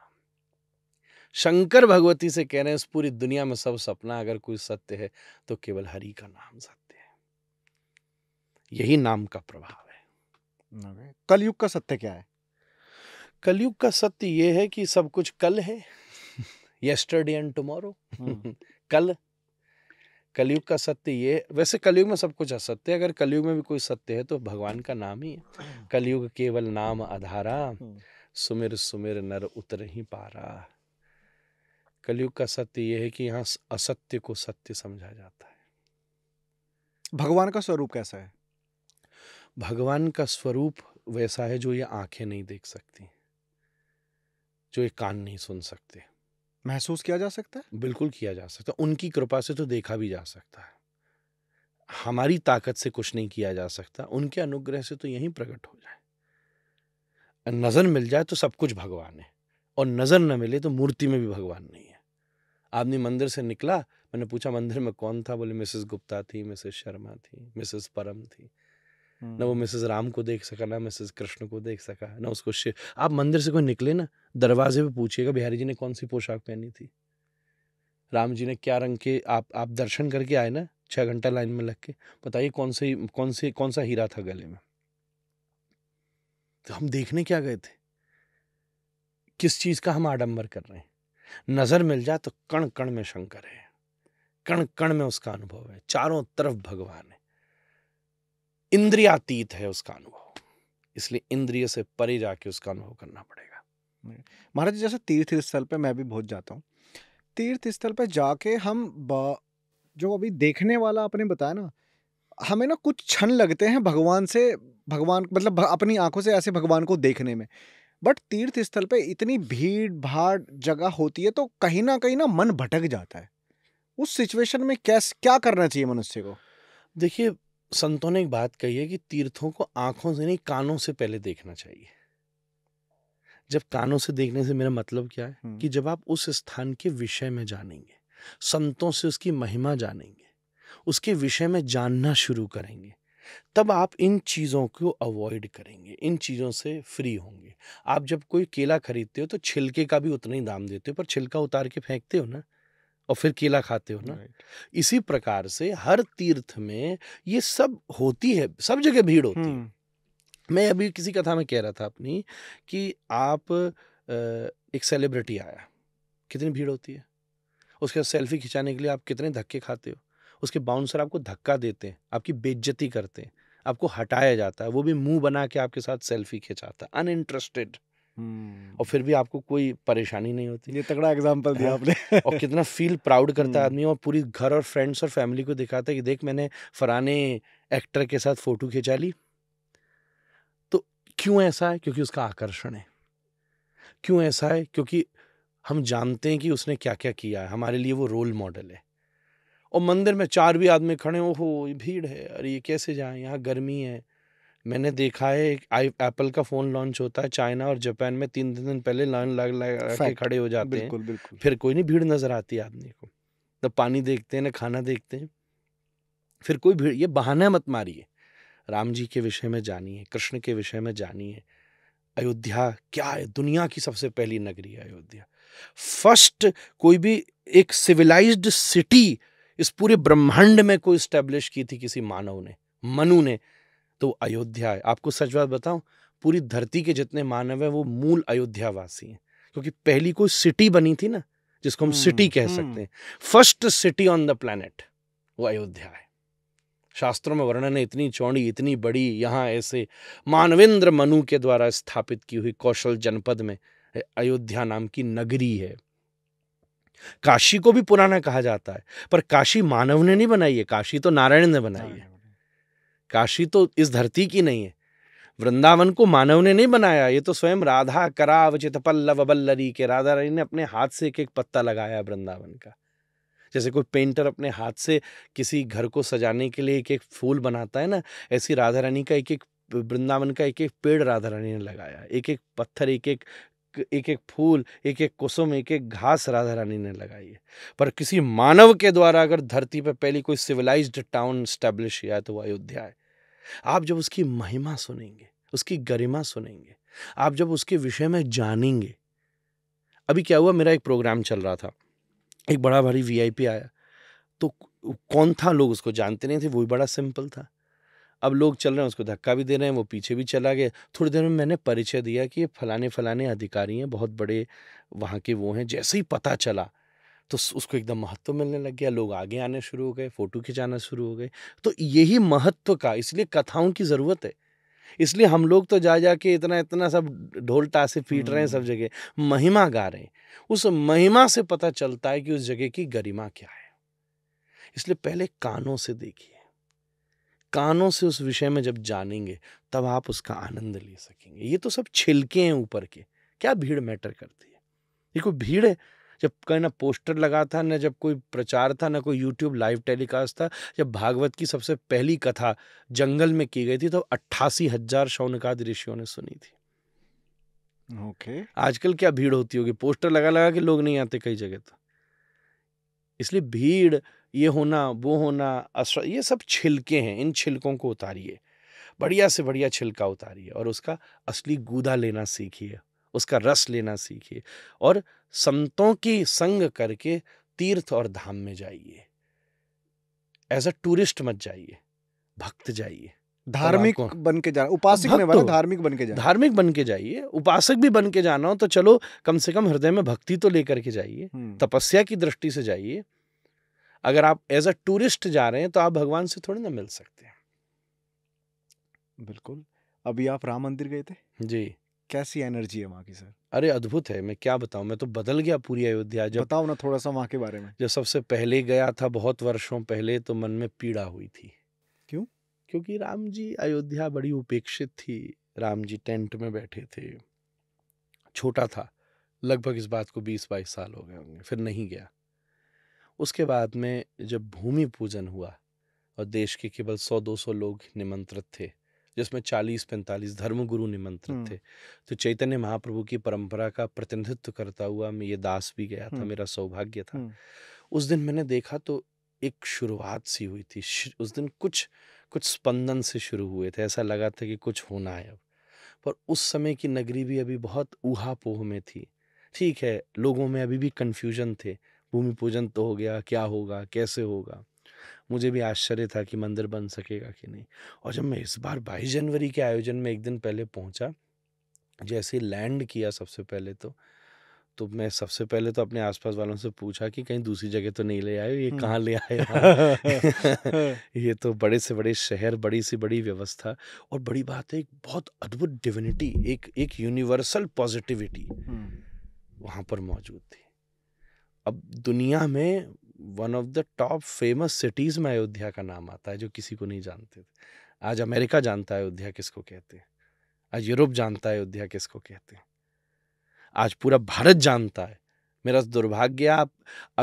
शंकर भगवती से कह रहे हैं इस पूरी दुनिया में सब सपना अगर कोई सत्य है तो केवल हरि का नाम सत्य है यही नाम का प्रभाव है कलयुग का सत्य क्या है कलयुग का सत्य ये है कि सब कुछ कल है यस्टरडे एंड टुमारो कल कलयुग का सत्य ये वैसे कलयुग में सब कुछ असत्य है अगर कलयुग में भी कोई सत्य है तो भगवान का नाम ही है हम्म। कलयुग केवल नाम आधारा हम्म। सुमिर सुमिर नर उतर ही पारा कलयुग का सत्य यह है कि यहाँ असत्य को सत्य समझा जाता है भगवान का स्वरूप कैसा है भगवान का स्वरूप वैसा है जो ये आंखें नहीं देख सकती जो ये कान नहीं सुन सकते महसूस किया जा सकता है बिल्कुल किया जा सकता है उनकी कृपा से तो देखा भी जा सकता है हमारी ताकत से कुछ नहीं किया जा सकता उनके अनुग्रह से तो यही प्रकट हो जाए नजर मिल जाए तो सब कुछ भगवान है और नजर न मिले तो मूर्ति में भी भगवान नहीं आदमी मंदिर से निकला मैंने पूछा मंदिर में कौन था बोले मिसेस गुप्ता थी मिसेस शर्मा थी मिसेस परम थी ना वो हम्म। मिसेस राम को देख सका ना मिसेस कृष्ण को देख सका ना उसको शिव आप मंदिर से कोई निकले ना दरवाजे पे पूछिएगा बिहारी जी ने कौन सी पोशाक पहनी थी राम जी ने क्या रंग के आप आप दर्शन करके आए ना छः घंटा लाइन में लग के बताइए कौन से कौन से कौन सा हीरा था गले में तो हम देखने क्या गए थे किस चीज़ का हम आडम्बर कर रहे हैं नजर मिल जाए तो कण कण में शंकर है कण कण में उसका अनुभव है चारों तरफ भगवान है इंद्रियातीत है उसका अनुभव इसलिए इंद्रिय से परे जाके उसका अनुभव करना पड़ेगा महाराज जी जैसे तीर्थ स्थल पर मैं भी बहुत जाता हूँ तीर्थ स्थल पर जाके हम जो अभी देखने वाला आपने बताया ना हमें ना कुछ क्षण लगते हैं भगवान से भगवान मतलब अपनी आंखों से ऐसे भगवान को देखने में बट तीर्थ स्थल पे इतनी भीड़ भाड़ जगह होती है तो कहीं ना कहीं ना मन भटक जाता है उस सिचुएशन में कैस क्या करना चाहिए मनुष्य को देखिए संतों ने एक बात कही है कि तीर्थों को आंखों से नहीं कानों से पहले देखना चाहिए जब कानों से देखने से मेरा मतलब क्या है कि जब आप उस स्थान के विषय में जानेंगे संतों से उसकी महिमा जानेंगे उसके विषय में जानना शुरू करेंगे तब आप इन चीज़ों को अवॉइड करेंगे इन चीज़ों से फ्री होंगे आप जब कोई केला खरीदते हो तो छिलके का भी उतना ही दाम देते हो पर छिलका उतार के फेंकते हो ना और फिर केला खाते हो ना इसी प्रकार से हर तीर्थ में ये सब होती है सब जगह भीड़ होती है मैं अभी किसी कथा में कह रहा था अपनी कि आप एक सेलिब्रिटी आया कितनी भीड़ होती है उसके बाद सेल्फी खिंचाने के लिए आप कितने धक्के खाते हो उसके बाउंसर आपको धक्का देते हैं आपकी बेज्जती करते हैं आपको हटाया जाता है वो भी मुंह बना के आपके साथ सेल्फी खिंचाता है अनइंटरेस्टेड हम्म। और फिर भी आपको कोई परेशानी नहीं होती ये तगड़ा एग्जांपल दिया आपने और कितना फील प्राउड करता है हम्म। आदमी और पूरी घर और फ्रेंड्स और फैमिली को दिखाता है कि देख मैंने फराने एक्टर के साथ फोटो खिंचा ली तो क्यों ऐसा है क्योंकि उसका आकर्षण है क्यों ऐसा है क्योंकि हम जानते हैं कि उसने क्या क्या किया है हमारे लिए वो रोल मॉडल है और मंदिर में चार भी आदमी खड़े हो ये भीड़ है अरे ये कैसे जाएं यहाँ गर्मी है मैंने देखा है एक आई एप्पल का फ़ोन लॉन्च होता है चाइना और जापान में तीन तीन दिन पहले लाइन लग लग के खड़े हो जाते हैं बिल्कुल। बिल्कुल फिर कोई नहीं भीड़ नज़र आती आदमी को न तो पानी देखते हैं ना खाना देखते हैं फिर कोई भीड़ ये बहाना मत मारिए राम जी के विषय में जानी है कृष्ण के विषय में जानी है अयोध्या क्या है दुनिया की सबसे पहली नगरी है अयोध्या फर्स्ट कोई भी एक सिविलाइज्ड सिटी इस पूरे ब्रह्मांड में कोई स्टैब्लिश की थी किसी मानव ने मनु ने तो अयोध्या है आपको सच बात बताऊं पूरी धरती के जितने मानव हैं वो मूल अयोध्यावासी हैं क्योंकि पहली कोई सिटी बनी थी ना जिसको हम सिटी हम्म, कह हम्म। सकते हैं first city on the planet वो अयोध्या है शास्त्रों में वर्णन है इतनी चौड़ी इतनी बड़ी यहाँ ऐसे मानवेंद्र मनु के द्वारा स्थापित की हुई कौशल जनपद में अयोध्या नाम की नगरी है काशी को भी पुराना कहा जाता है पर काशी मानव ने नहीं बनाई है काशी तो नारायण ने बनाई है काशी तो इस धरती की नहीं है वृंदावन को मानव ने नहीं बनाया ये तो स्वयं राधा कराव चित पल्लव बल्लरी के राधा रानी ने अपने हाथ से एक एक पत्ता लगाया वृंदावन का जैसे कोई पेंटर अपने हाथ से किसी घर को सजाने के लिए एक एक फूल बनाता है ना ऐसी राधा रानी का एक एक वृंदावन का एक एक पेड़ राधा रानी ने लगाया एक एक पत्थर एक एक एक एक फूल एक एक कुसुम एक एक घास राधा रानी ने लगाई है पर किसी मानव के द्वारा अगर धरती पर पहली कोई सिविलाइज्ड टाउन स्टैब्लिश किया है तो वो अयोध्या है आप जब उसकी महिमा सुनेंगे उसकी गरिमा सुनेंगे आप जब उसके विषय में जानेंगे अभी क्या हुआ मेरा एक प्रोग्राम चल रहा था एक बड़ा भारी वीआईपी आया तो कौन था लोग उसको जानते नहीं थे वो भी बड़ा सिंपल था अब लोग चल रहे हैं उसको धक्का भी दे रहे हैं वो पीछे भी चला गया थोड़ी देर में मैंने परिचय दिया कि ये फलाने फलाने अधिकारी हैं बहुत बड़े वहाँ के वो हैं जैसे ही पता चला तो उसको एकदम महत्व मिलने लग गया लोग आगे आने शुरू हो गए फ़ोटो खिंचाना शुरू हो गए तो यही महत्व का इसलिए कथाओं की ज़रूरत है इसलिए हम लोग तो जा जा के इतना इतना सब ढोल टासे पीट रहे हैं सब हम्म। जगह महिमा गा रहे हैं उस महिमा से पता चलता है कि उस जगह की गरिमा क्या है इसलिए पहले कानों से देखिए कानों से उस विषय में जब जानेंगे तब आप उसका आनंद ले सकेंगे ये तो सब छिलके हैं ऊपर के क्या भीड़ मैटर करती है ये कोई भीड़ है जब कहीं ना पोस्टर लगा था ना जब कोई प्रचार था ना कोई यूट्यूब लाइव टेलीकास्ट था जब भागवत की सबसे पहली कथा जंगल में की गई थी तो अट्ठासी हजार शौनकाद ऋषियों ने सुनी थी ओके okay. आजकल क्या भीड़ होती होगी पोस्टर लगा लगा के लोग नहीं आते कई जगह तो इसलिए भीड़ ये होना वो होना ये सब छिलके हैं इन छिलकों को उतारिए बढ़िया से बढ़िया छिलका उतारिए और उसका असली गूदा लेना सीखिए उसका रस लेना सीखिए और संतों की संग करके तीर्थ और धाम में जाइए एज अ टूरिस्ट मत जाइए भक्त जाइए धार्मिक बन के जाना उपासक में वाला धार्मिक बन के जाना धार्मिक बन के जाइए उपासक भी बन के जाना हो तो चलो कम से कम हृदय में भक्ति तो लेकर के जाइए हम्म। तपस्या की दृष्टि से जाइए अगर आप एज अ टूरिस्ट जा रहे हैं तो आप भगवान से थोड़ी ना मिल सकते हैं बिल्कुल अभी आप राम मंदिर गए थे जी कैसी एनर्जी है वहाँ की सर अरे अद्भुत है मैं क्या बताऊँ मैं तो बदल गया पूरी अयोध्या जब बताओ ना थोड़ा सा वहाँ के बारे में जब सबसे पहले गया था बहुत वर्षों पहले तो मन में पीड़ा हुई थी क्यों क्योंकि राम जी अयोध्या बड़ी उपेक्षित थी राम जी टेंट में बैठे थे छोटा था लगभग इस बात को बीस बाईस साल हो गए होंगे फिर नहीं गया उसके बाद में जब भूमि पूजन हुआ और देश के केवल सौ दो सौ लोग निमंत्रित थे जिसमें चालीस पैंतालीस धर्मगुरु निमंत्रित थे तो चैतन्य महाप्रभु की परंपरा का प्रतिनिधित्व करता हुआ मैं ये दास भी गया था मेरा सौभाग्य था उस दिन मैंने देखा तो एक शुरुआत सी हुई थी उस दिन कुछ कुछ स्पंदन से शुरू हुए थे ऐसा लगा था कि कुछ होना है अब पर उस समय की नगरी भी अभी बहुत पोह में थी ठीक है लोगों में अभी भी कन्फ्यूजन थे भूमि पूजन तो हो गया क्या होगा कैसे होगा मुझे भी आश्चर्य था कि मंदिर बन सकेगा कि नहीं और जब मैं इस बार बाईस जनवरी के आयोजन में एक दिन पहले पहुंचा जैसे लैंड किया सबसे पहले तो तो मैं सबसे पहले तो अपने आसपास वालों से पूछा कि कहीं दूसरी जगह तो नहीं ले आए ये हम्म। कहाँ ले आए ये तो बड़े से बड़े शहर बड़ी से बड़ी व्यवस्था और बड़ी बात है एक बहुत अद्भुत डिविनिटी एक एक यूनिवर्सल हम्म। पॉजिटिविटी वहाँ पर मौजूद थी अब दुनिया में one of the top famous cities में अयोध्या का नाम आता है जो किसी को नहीं जानते थे आज अमेरिका जानता है अयोध्या किसको कहते हैं आज यूरोप जानता है अयोध्या किसको कहते हैं आज पूरा भारत जानता है मेरा दुर्भाग्य आप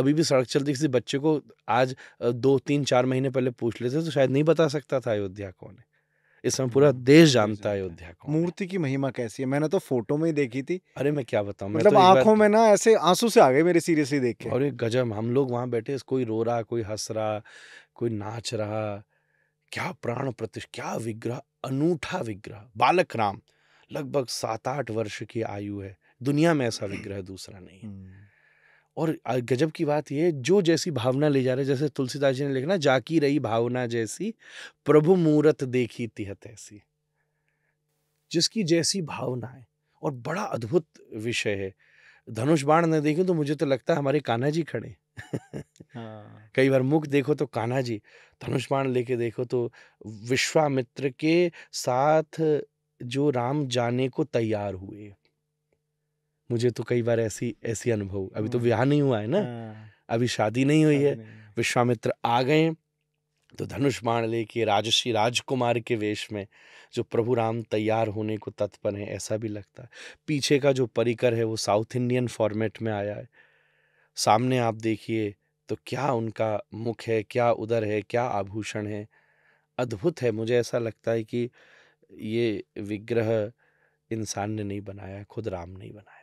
अभी भी सड़क चलती किसी बच्चे को आज दो तीन चार महीने पहले पूछ लेते तो शायद नहीं बता सकता था अयोध्या कौन है इस समय पूरा देश जानता है अयोध्या को मूर्ति की महिमा कैसी है मैंने तो फोटो में ही देखी थी अरे मैं क्या बताऊँ मतलब तो आंखों में ना ऐसे आंसू से आ गए मेरे सीरियसली देख के और एक गजब हम लोग वहां बैठे कोई रो रहा कोई हंस रहा कोई नाच रहा क्या प्राण प्रतिष्ठ क्या विग्रह अनूठा विग्रह बालक राम लगभग सात आठ वर्ष की आयु है दुनिया में ऐसा विग्रह दूसरा नहीं है हम्म। और गजब की बात यह जो जैसी भावना ले जा रहे जैसे तुलसीदास जी ने लिखना जाकी रही भावना जैसी प्रभु मूरत देखी तिहत ऐसी जिसकी जैसी भावना है और बड़ा अद्भुत विषय है धनुष बाण न देखूं तो मुझे तो लगता है हमारे कान्हा जी खड़े हाँ। कई बार मुख देखो तो कान्हा जी धनुष बाण लेके देखो तो विश्वामित्र के साथ जो राम जाने को तैयार हुए मुझे तो कई बार ऐसी ऐसी अनुभव अभी तो विवाह हम्म। नहीं हुआ है ना हाँ। अभी शादी नहीं हुई है विश्वामित्र आ गए तो धनुष बाण लेके राजश्री राजकुमार के वेश में जो प्रभु राम तैयार होने को तत्पर है ऐसा भी लगता है पीछे का जो परिकर है वो साउथ इंडियन फॉर्मेट में आया है सामने आप देखिए तो क्या उनका मुख है क्या उदर है क्या आभूषण है अद्भुत है मुझे ऐसा लगता है कि ये विग्रह इंसान ने नहीं बनाया खुद राम नहीं बनाया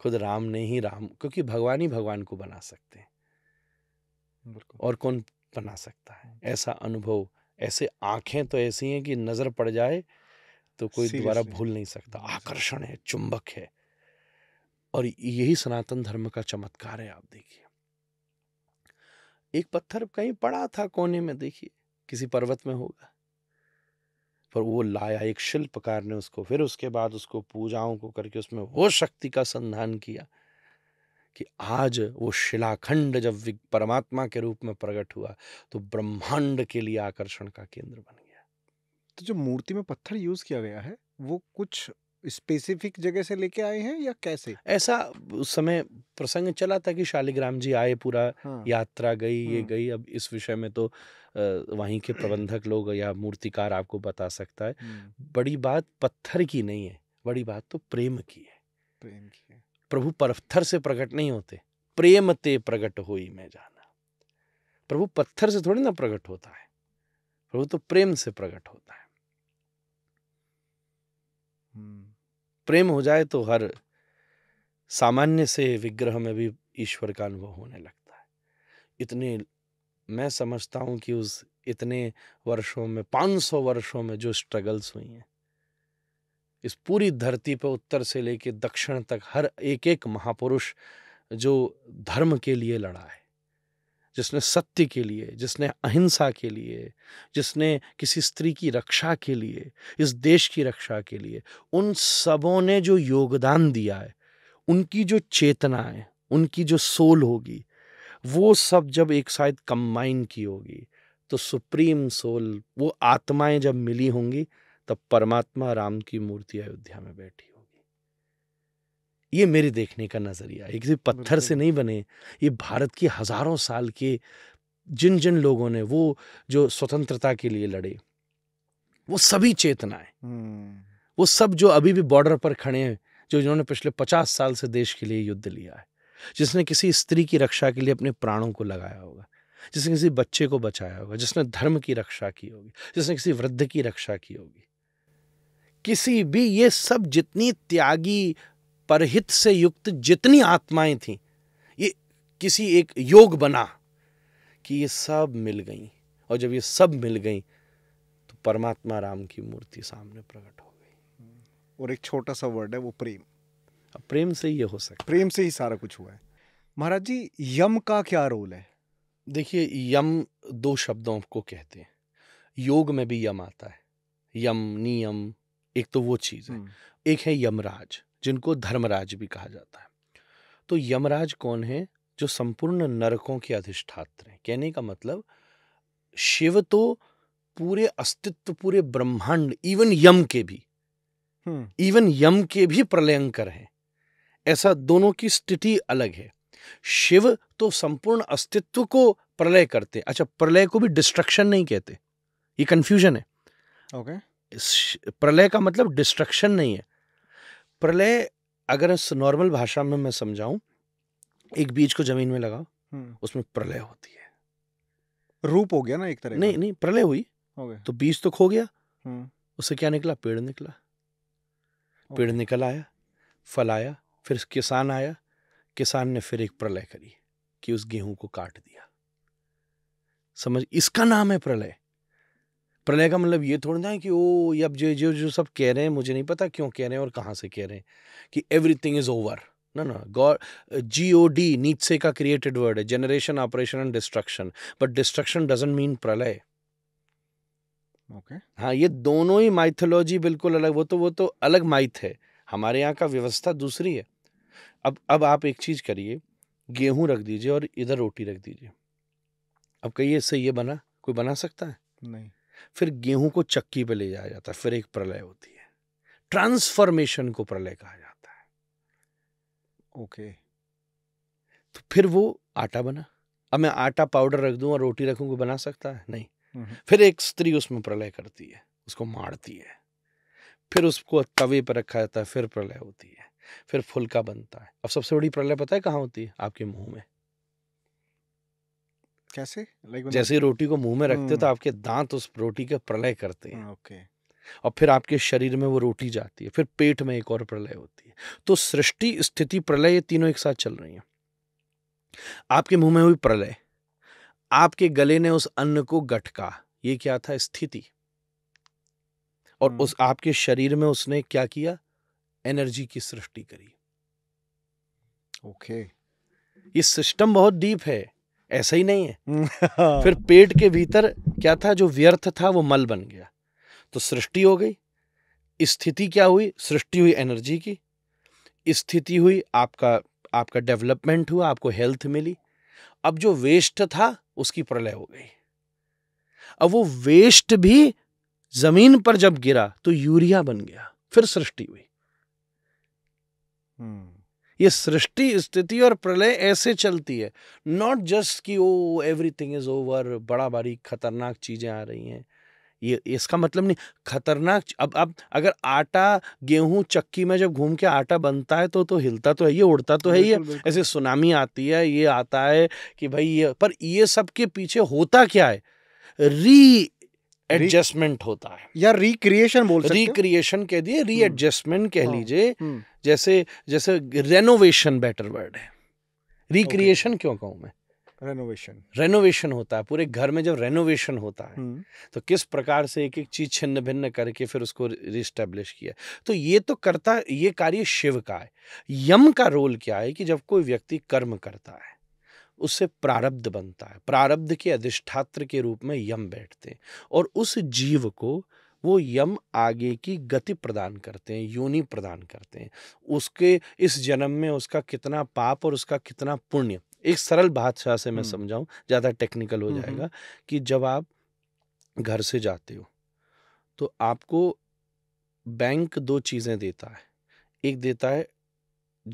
खुद राम ने ही राम क्योंकि भगवान ही भगवान को बना सकते हैं और कौन बना सकता है हाँ। ऐसा अनुभव ऐसे आंखें तो ऐसी हैं कि नजर पड़ जाए तो कोई दोबारा भूल नहीं सकता आकर्षण है चुंबक है और यही सनातन धर्म का चमत्कार है आप देखिए एक पत्थर कहीं पड़ा था कोने में देखिए किसी पर्वत में होगा पर वो लाया एक शिल्पकार ने उसको फिर उसके बाद उसको पूजाओं को करके उसमें वो शक्ति का संधान किया कि आज वो शिलाखंड जब परमात्मा के रूप में प्रकट हुआ तो ब्रह्मांड के लिए आकर्षण का केंद्र बन गया तो जो मूर्ति में पत्थर यूज किया गया है वो कुछ स्पेसिफिक जगह से लेके आए हैं या कैसे ऐसा उस समय प्रसंग चला था कि शालिग्राम जी आए पूरा हाँ। यात्रा गई हाँ। ये गई अब इस विषय में तो वहीं के प्रबंधक लोग या मूर्तिकार आपको बता सकता है बड़ी बात पत्थर की नहीं है बड़ी बात तो प्रेम की है प्रेम की है प्रभु पत्थर से प्रकट नहीं होते प्रेम ते प्रकट हो मैं जाना प्रभु पत्थर से थोड़ी ना प्रकट होता है प्रभु तो प्रेम से प्रकट होता है प्रेम हो जाए तो हर सामान्य से विग्रह में भी ईश्वर का अनुभव होने लगता है इतने मैं समझता हूँ कि उस इतने वर्षों में 500 वर्षों में जो स्ट्रगल्स हुई हैं इस पूरी धरती पर उत्तर से लेकर दक्षिण तक हर एक एक महापुरुष जो धर्म के लिए लड़ा है जिसने सत्य के लिए जिसने अहिंसा के लिए जिसने किसी स्त्री की रक्षा के लिए इस देश की रक्षा के लिए उन सबों ने जो योगदान दिया है उनकी जो चेतना है उनकी जो सोल होगी वो सब जब एक साथ कंबाइन की होगी तो सुप्रीम सोल वो आत्माएं जब मिली होंगी तब परमात्मा राम की मूर्ति अयोध्या में बैठी ये मेरे देखने का नज़रिया है किसी पत्थर से नहीं बने ये भारत की हज़ारों साल के जिन जिन लोगों ने वो जो स्वतंत्रता के लिए लड़े वो सभी चेतनाएं हम्म। वो सब जो अभी भी बॉर्डर पर खड़े हैं जो जिन्होंने पिछले पचास साल से देश के लिए युद्ध लिया है जिसने किसी स्त्री की रक्षा के लिए अपने प्राणों को लगाया होगा जिसने किसी बच्चे को बचाया होगा जिसने धर्म की रक्षा की होगी जिसने किसी वृद्ध की रक्षा की होगी किसी भी ये सब जितनी त्यागी परहित से युक्त जितनी आत्माएं थीं ये किसी एक योग बना कि ये सब मिल गई और जब ये सब मिल गई तो परमात्मा राम की मूर्ति सामने प्रकट हो गई हम्म। और एक छोटा सा वर्ड है वो प्रेम अब प्रेम से ही ये हो सकता प्रेम से ही सारा कुछ हुआ है महाराज जी यम का क्या रोल है देखिए यम दो शब्दों को कहते हैं योग में भी यम आता है यम नियम एक तो वो चीज़ है हम्म। एक है यमराज जिनको धर्मराज भी कहा जाता है तो यमराज कौन है जो संपूर्ण नरकों के अधिष्ठात्र हैं कहने का मतलब शिव तो पूरे अस्तित्व पूरे ब्रह्मांड इवन यम के भी इवन हम्म। यम के भी प्रलयंकर हैं ऐसा दोनों की स्थिति अलग है शिव तो संपूर्ण अस्तित्व को प्रलय करते अच्छा प्रलय को भी डिस्ट्रक्शन नहीं कहते ये कंफ्यूजन है ओके okay. प्रलय का मतलब डिस्ट्रक्शन नहीं है प्रलय अगर इस नॉर्मल भाषा में मैं समझाऊं एक बीज को जमीन में लगाओ हम्म। उसमें प्रलय होती है रूप हो गया ना एक तरह नहीं नहीं प्रलय हुई तो बीज तो खो गया हम्म। उससे क्या निकला पेड़ निकला पेड़ निकल आया फल आया फिर किसान आया किसान ने फिर एक प्रलय करी कि उस गेहूं को काट दिया समझ इसका नाम है प्रलय प्रलय का मतलब ये थोड़ी ना है कि वो ये अब जो जो जो सब कह रहे हैं मुझे नहीं पता क्यों कह रहे हैं और कहाँ से कह रहे हैं कि एवरीथिंग इज़ ओवर ना ना गॉड जी ओ डी से का क्रिएटेड वर्ड है generation operation and destruction but destruction doesn't mean प्रलय ओके okay. हाँ ये दोनों ही माइथोलॉजी बिल्कुल अलग वो तो वो तो अलग माइथ है हमारे यहाँ का व्यवस्था दूसरी है अब अब आप एक चीज़ करिए गेहूं रख दीजिए और इधर रोटी रख दीजिए अब कहिए इससे ये बना कोई बना सकता है नहीं फिर गेहूं को चक्की पे ले जाया जाता है फिर एक प्रलय होती है ट्रांसफॉर्मेशन को प्रलय कहा जाता है ओके तो फिर वो आटा बना अब मैं आटा पाउडर रख दूं और रोटी रखूं को बना सकता है नहीं, हम्म, हम्म। फिर एक स्त्री उसमें प्रलय करती है उसको मारती है फिर उसको तवे पर रखा जाता है फिर प्रलय होती है फिर फुलका बनता है अब सबसे बड़ी प्रलय पता है कहाँ होती है आपके मुंह में कैसे like जैसे रोटी को मुंह में रखते हो तो हम्म। आपके दांत उस रोटी का प्रलय करते हैं ओके और फिर आपके शरीर में वो रोटी जाती है फिर पेट में एक और प्रलय होती है तो सृष्टि स्थिति प्रलय ये तीनों एक साथ चल रही हैं आपके मुंह में हुई प्रलय आपके गले ने उस अन्न को गटका ये क्या था स्थिति और हम्म। उस आपके शरीर में उसने क्या किया एनर्जी की सृष्टि करी ओके ये सिस्टम बहुत डीप है ऐसा ही नहीं है फिर पेट के भीतर क्या था जो व्यर्थ था वो मल बन गया तो सृष्टि हो गई स्थिति क्या हुई सृष्टि हुई एनर्जी की स्थिति हुई आपका आपका डेवलपमेंट हुआ आपको हेल्थ मिली अब जो वेस्ट था उसकी प्रलय हो गई अब वो वेस्ट भी जमीन पर जब गिरा तो यूरिया बन गया फिर सृष्टि हुई hmm. ये सृष्टि स्थिति और प्रलय ऐसे चलती है नॉट जस्ट कि ओ एवरीथिंग इज ओवर बड़ा बारी खतरनाक चीज़ें आ रही हैं ये इसका मतलब नहीं खतरनाक अब अब अगर आटा गेहूं चक्की में जब घूम के आटा बनता है तो तो हिलता तो है ये उड़ता तो है ये ऐसे सुनामी आती है ये आता है कि भाई ये पर ये सब के पीछे होता क्या है री एडजस्टमेंट होता है या रिक्रिएशन बोल सकते रिक्रिएशन कह दिए री एडजस्टमेंट कह हाँ, लीजिए हम्म। जैसे जैसे रेनोवेशन बेटर वर्ड है रिक्रिएशन okay. क्यों कहूं मैं रेनोवेशन रेनोवेशन होता है पूरे घर में जब रेनोवेशन होता है हम्म। तो किस प्रकार से एक एक चीज छिन्न भिन्न करके फिर उसको रिस्टेब्लिश किया तो ये तो करता ये कार्य शिव का है यम का रोल क्या है कि जब कोई व्यक्ति कर्म करता है उससे प्रारब्ध बनता है प्रारब्ध के अधिष्ठात्र के रूप में यम बैठते हैं और उस जीव को वो यम आगे की गति प्रदान करते हैं योनि प्रदान करते हैं उसके इस जन्म में उसका कितना पाप और उसका कितना पुण्य एक सरल बादशाह से मैं हम्म। समझाऊं ज़्यादा टेक्निकल हो हम्म, जाएगा हम्म। कि जब आप घर से जाते हो तो आपको बैंक दो चीज़ें देता है एक देता है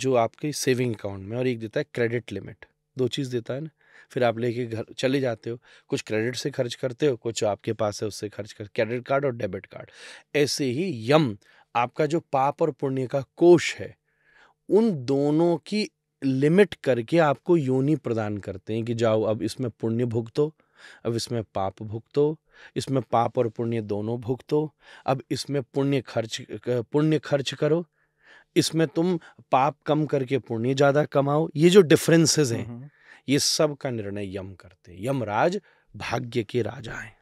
जो आपके सेविंग अकाउंट में और एक देता है क्रेडिट लिमिट दो चीज़ देता है ना फिर आप लेके घर चले जाते हो कुछ क्रेडिट से खर्च करते हो कुछ आपके पास है उससे खर्च कर क्रेडिट कार्ड और डेबिट कार्ड ऐसे ही यम आपका जो पाप और पुण्य का कोष है उन दोनों की लिमिट करके आपको योनि प्रदान करते हैं कि जाओ अब इसमें पुण्य भुगतो अब इसमें पाप भुगतो इसमें पाप और पुण्य दोनों भुगतो अब इसमें पुण्य खर्च पुण्य खर्च करो इसमें तुम पाप कम करके पुण्य ज़्यादा कमाओ ये जो डिफरेंसेस हैं हम्म, हम्म। ये सब का निर्णय यम करते यमराज भाग्य के राजा हैं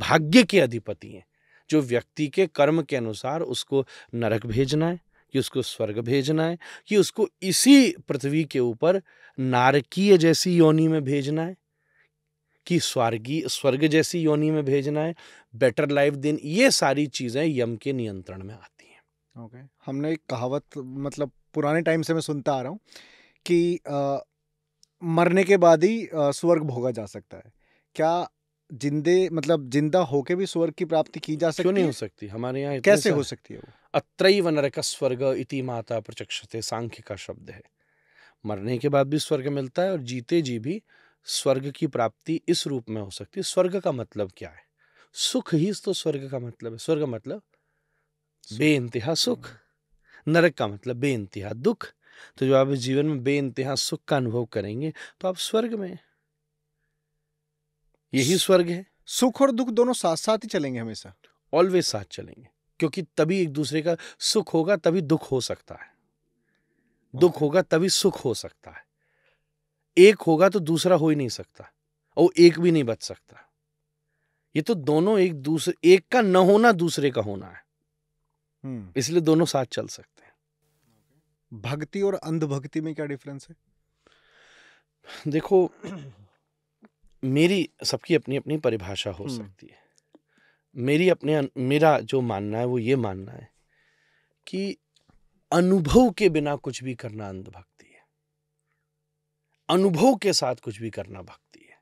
भाग्य के अधिपति हैं जो व्यक्ति के कर्म के अनुसार उसको नरक भेजना है कि उसको स्वर्ग भेजना है कि उसको इसी पृथ्वी के ऊपर नारकीय जैसी योनि में भेजना है कि स्वर्गीय स्वर्ग जैसी योनि में भेजना है बेटर लाइफ दिन ये सारी चीज़ें यम के नियंत्रण में आती ओके okay. हमने एक कहावत मतलब पुराने टाइम से मैं सुनता आ रहा हूँ कि आ, मरने के बाद ही स्वर्ग भोगा जा सकता है क्या जिंदे मतलब जिंदा होके भी स्वर्ग की प्राप्ति की जा सकती क्यों नहीं हो सकती हमारे यहाँ कैसे हो सकती है वो अत्रैव नरक स्वर्ग इति माता प्रचक्षते सांख्य का शब्द है मरने के बाद भी स्वर्ग मिलता है और जीते जी भी स्वर्ग की प्राप्ति इस रूप में हो सकती है स्वर्ग का मतलब क्या है सुख ही तो स्वर्ग का मतलब है स्वर्ग मतलब बे इंतहा सुख हम्म। नरक का मतलब बे इंतहा दुख तो जब आप जीवन में बे इंतहा सुख का अनुभव करेंगे तो आप स्वर्ग में यही स्वर्ग है सुख और दुख दोनों साथ साथ ही चलेंगे हमेशा ऑलवेज साथ चलेंगे क्योंकि तभी एक दूसरे का सुख होगा तभी दुख हो सकता है दुख हाँ। होगा तभी सुख हो सकता है एक होगा तो दूसरा हो ही नहीं सकता और एक भी नहीं बच सकता ये तो दोनों एक दूसरे एक का न होना दूसरे का होना है हम्म। इसलिए दोनों साथ चल सकते हैं भक्ति और अंधभक्ति में क्या डिफरेंस है देखो मेरी सबकी अपनी अपनी परिभाषा हो हम्म। सकती है मेरी अपने मेरा जो मानना है वो ये मानना है कि अनुभव के बिना कुछ भी करना अंधभक्ति है अनुभव के साथ कुछ भी करना भक्ति है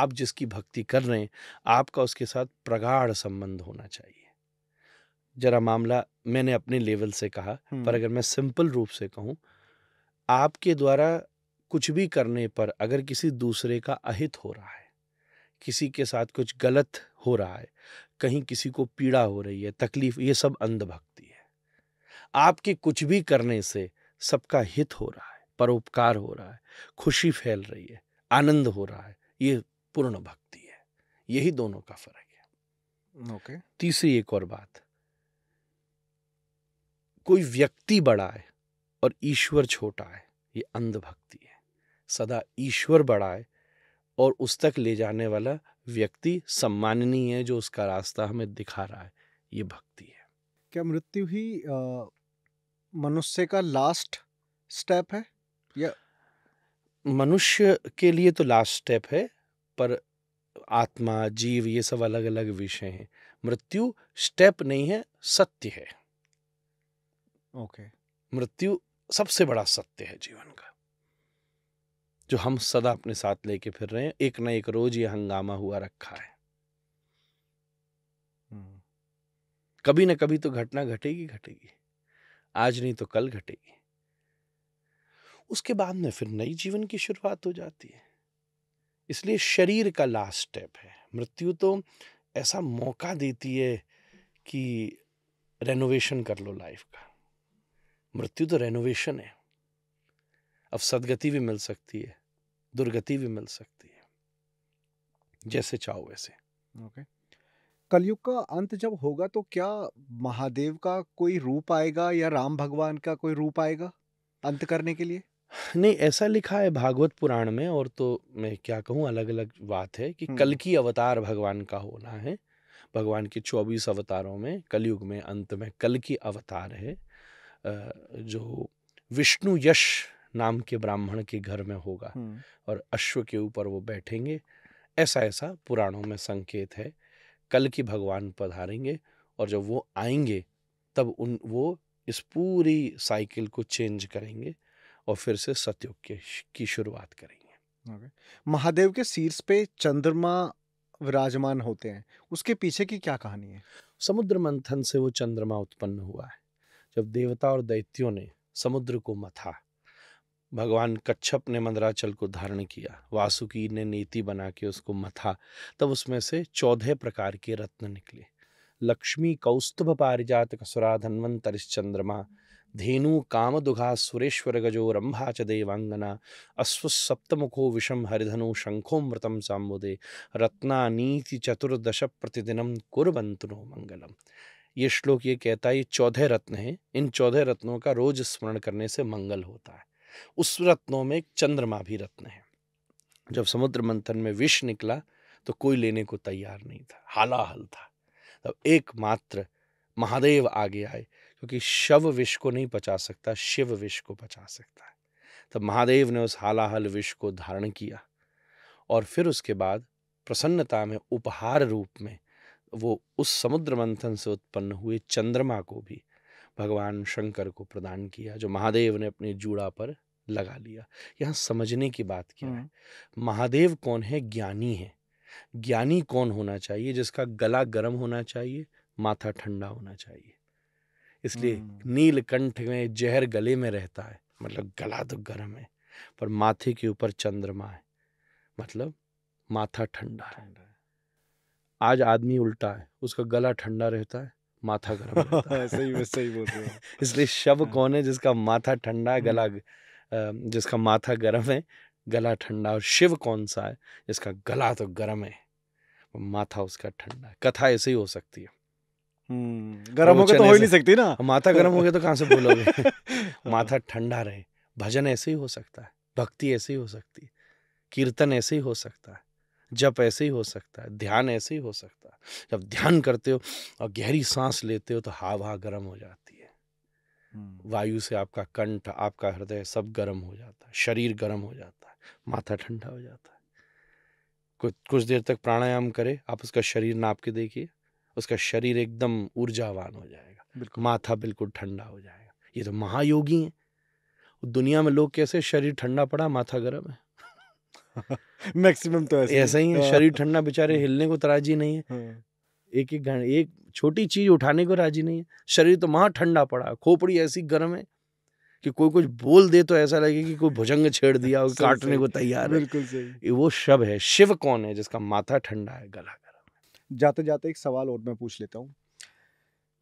आप जिसकी भक्ति कर रहे हैं आपका उसके साथ प्रगाढ़ संबंध होना चाहिए जरा मामला मैंने अपने लेवल से कहा पर अगर मैं सिंपल रूप से कहूँ आपके द्वारा कुछ भी करने पर अगर किसी दूसरे का अहित हो रहा है किसी के साथ कुछ गलत हो रहा है कहीं किसी को पीड़ा हो रही है तकलीफ ये सब अंधभक्ति है आपके कुछ भी करने से सबका हित हो रहा है परोपकार हो रहा है खुशी फैल रही है आनंद हो रहा है ये पूर्ण भक्ति है यही दोनों का फर्क है ओके okay. तीसरी एक और बात कोई व्यक्ति बड़ा है और ईश्वर छोटा है ये अंधभक्ति है सदा ईश्वर बड़ा है और उस तक ले जाने वाला व्यक्ति सम्माननीय है जो उसका रास्ता हमें दिखा रहा है ये भक्ति है क्या मृत्यु ही मनुष्य का लास्ट स्टेप है या मनुष्य के लिए तो लास्ट स्टेप है पर आत्मा जीव ये सब अलग अलग विषय हैं मृत्यु स्टेप नहीं है सत्य है ओके मृत्यु सबसे बड़ा सत्य है जीवन का जो हम सदा अपने साथ लेके फिर रहे हैं एक ना एक रोज ये हंगामा हुआ रखा है हम्म। कभी ना कभी तो घटना घटेगी घटेगी आज नहीं तो कल घटेगी उसके बाद में फिर नई जीवन की शुरुआत हो जाती है इसलिए शरीर का लास्ट स्टेप है मृत्यु तो ऐसा मौका देती है कि रेनोवेशन कर लो लाइफ का मृत्यु तो रेनोवेशन है अब सदगति भी मिल सकती है दुर्गति भी मिल सकती है जैसे चाहो वैसे ओके okay. कलयुग का अंत जब होगा तो क्या महादेव का कोई रूप आएगा या राम भगवान का कोई रूप आएगा अंत करने के लिए नहीं ऐसा लिखा है भागवत पुराण में और तो मैं क्या कहूँ अलग अलग बात है कि हम्म। कल की अवतार भगवान का होना है भगवान के चौबीस अवतारों में कलयुग में अंत में कल की अवतार है जो विष्णु यश नाम के ब्राह्मण के घर में होगा हम्म। और अश्व के ऊपर वो बैठेंगे ऐसा ऐसा पुराणों में संकेत है कल की भगवान पधारेंगे और जब वो आएंगे तब उन वो इस पूरी साइकिल को चेंज करेंगे और फिर से सतयुग के की शुरुआत करेंगे महादेव के शीर्ष पे चंद्रमा विराजमान होते हैं उसके पीछे की क्या कहानी है समुद्र मंथन से वो चंद्रमा उत्पन्न हुआ है जब देवता और दैत्यों ने समुद्र को मथा भगवान कच्छप ने मंदराचल को धारण किया वासुकी ने नीति बना के उसको मथा तब उसमें से चौदह प्रकार के रत्न निकले लक्ष्मी कौस्तुभ पारिजात कसुरा धन्वंतरिश्चंद्रमा धेनु काम दुघा सुरेश्वर गजो रंभा च देवांगना मुखो विषम हरिधनु शंखो मृतम सांबुदे नीति चतुर्दश प्रतिदिनम कुरबंतु मंगलम ये श्लोक ये कहता है ये चौदह रत्न हैं इन चौदह रत्नों का रोज स्मरण करने से मंगल होता है उस रत्नों में चंद्रमा भी रत्न है जब समुद्र मंथन में विष निकला तो कोई लेने को तैयार नहीं था हालाहल था तब एकमात्र महादेव आगे आए क्योंकि शव विष को नहीं पचा सकता शिव विष को पचा सकता है तब महादेव ने उस हालाहल विष को धारण किया और फिर उसके बाद प्रसन्नता में उपहार रूप में वो उस समुद्र मंथन से उत्पन्न हुए चंद्रमा को भी भगवान शंकर को प्रदान किया जो महादेव ने अपने जूड़ा पर लगा लिया यहाँ समझने की बात क्या है हम्म। महादेव कौन है ज्ञानी है ज्ञानी कौन होना चाहिए जिसका गला गर्म होना चाहिए माथा ठंडा होना चाहिए इसलिए हम्म। नीलकंठ में जहर गले में रहता है मतलब गला तो गर्म है पर माथे के ऊपर चंद्रमा है मतलब माथा ठंडा है आज आदमी उल्टा है उसका गला ठंडा रहता है माथा गर्म सही में सही बोल रहे हो इसलिए शव हाँ। कौन है जिसका माथा ठंडा है हम्म। गला जिसका माथा गर्म है गला ठंडा और शिव कौन सा है जिसका गला तो गर्म है माथा उसका ठंडा है कथा ऐसे ही हो सकती है हम्म, गर्म हो गया तो हो ही नहीं सकती ना माथा गर्म हो गया तो कहाँ से बोलोगे हाँ। माथा ठंडा रहे भजन ऐसे ही हो सकता है भक्ति ऐसे ही हो सकती है कीर्तन ऐसे ही हो सकता है जब ऐसे ही हो सकता है ध्यान ऐसे ही हो सकता है जब ध्यान करते हो और गहरी सांस लेते हो तो हवा गर्म हो जाती है वायु से आपका कंठ आपका हृदय सब गर्म हो जाता है शरीर गर्म हो जाता है माथा ठंडा हो जाता है कुछ कुछ देर तक प्राणायाम करे आप उसका शरीर नाप के देखिए उसका शरीर एकदम ऊर्जावान हो जाएगा बिल्कुल माथा बिल्कुल ठंडा हो जाएगा ये तो महायोगी हैं दुनिया में लोग कैसे शरीर ठंडा पड़ा माथा गर्म है मैक्सिमम तो ऐसे ऐसा ही है हाँ। शरीर ठंडा बेचारे हम्म। हिलने को तराजी नहीं है हाँ। एक एक घंटे एक छोटी चीज उठाने को राजी नहीं है शरीर तो वहां ठंडा पड़ा खोपड़ी ऐसी गर्म है कि कोई कुछ बोल दे तो ऐसा लगे कि कोई भुजंग छेड़ दिया और काटने को तैयार है बिल्कुल सही वो शब है शिव कौन है जिसका माथा ठंडा है गला गर्म जाते जाते एक सवाल और मैं पूछ लेता हूँ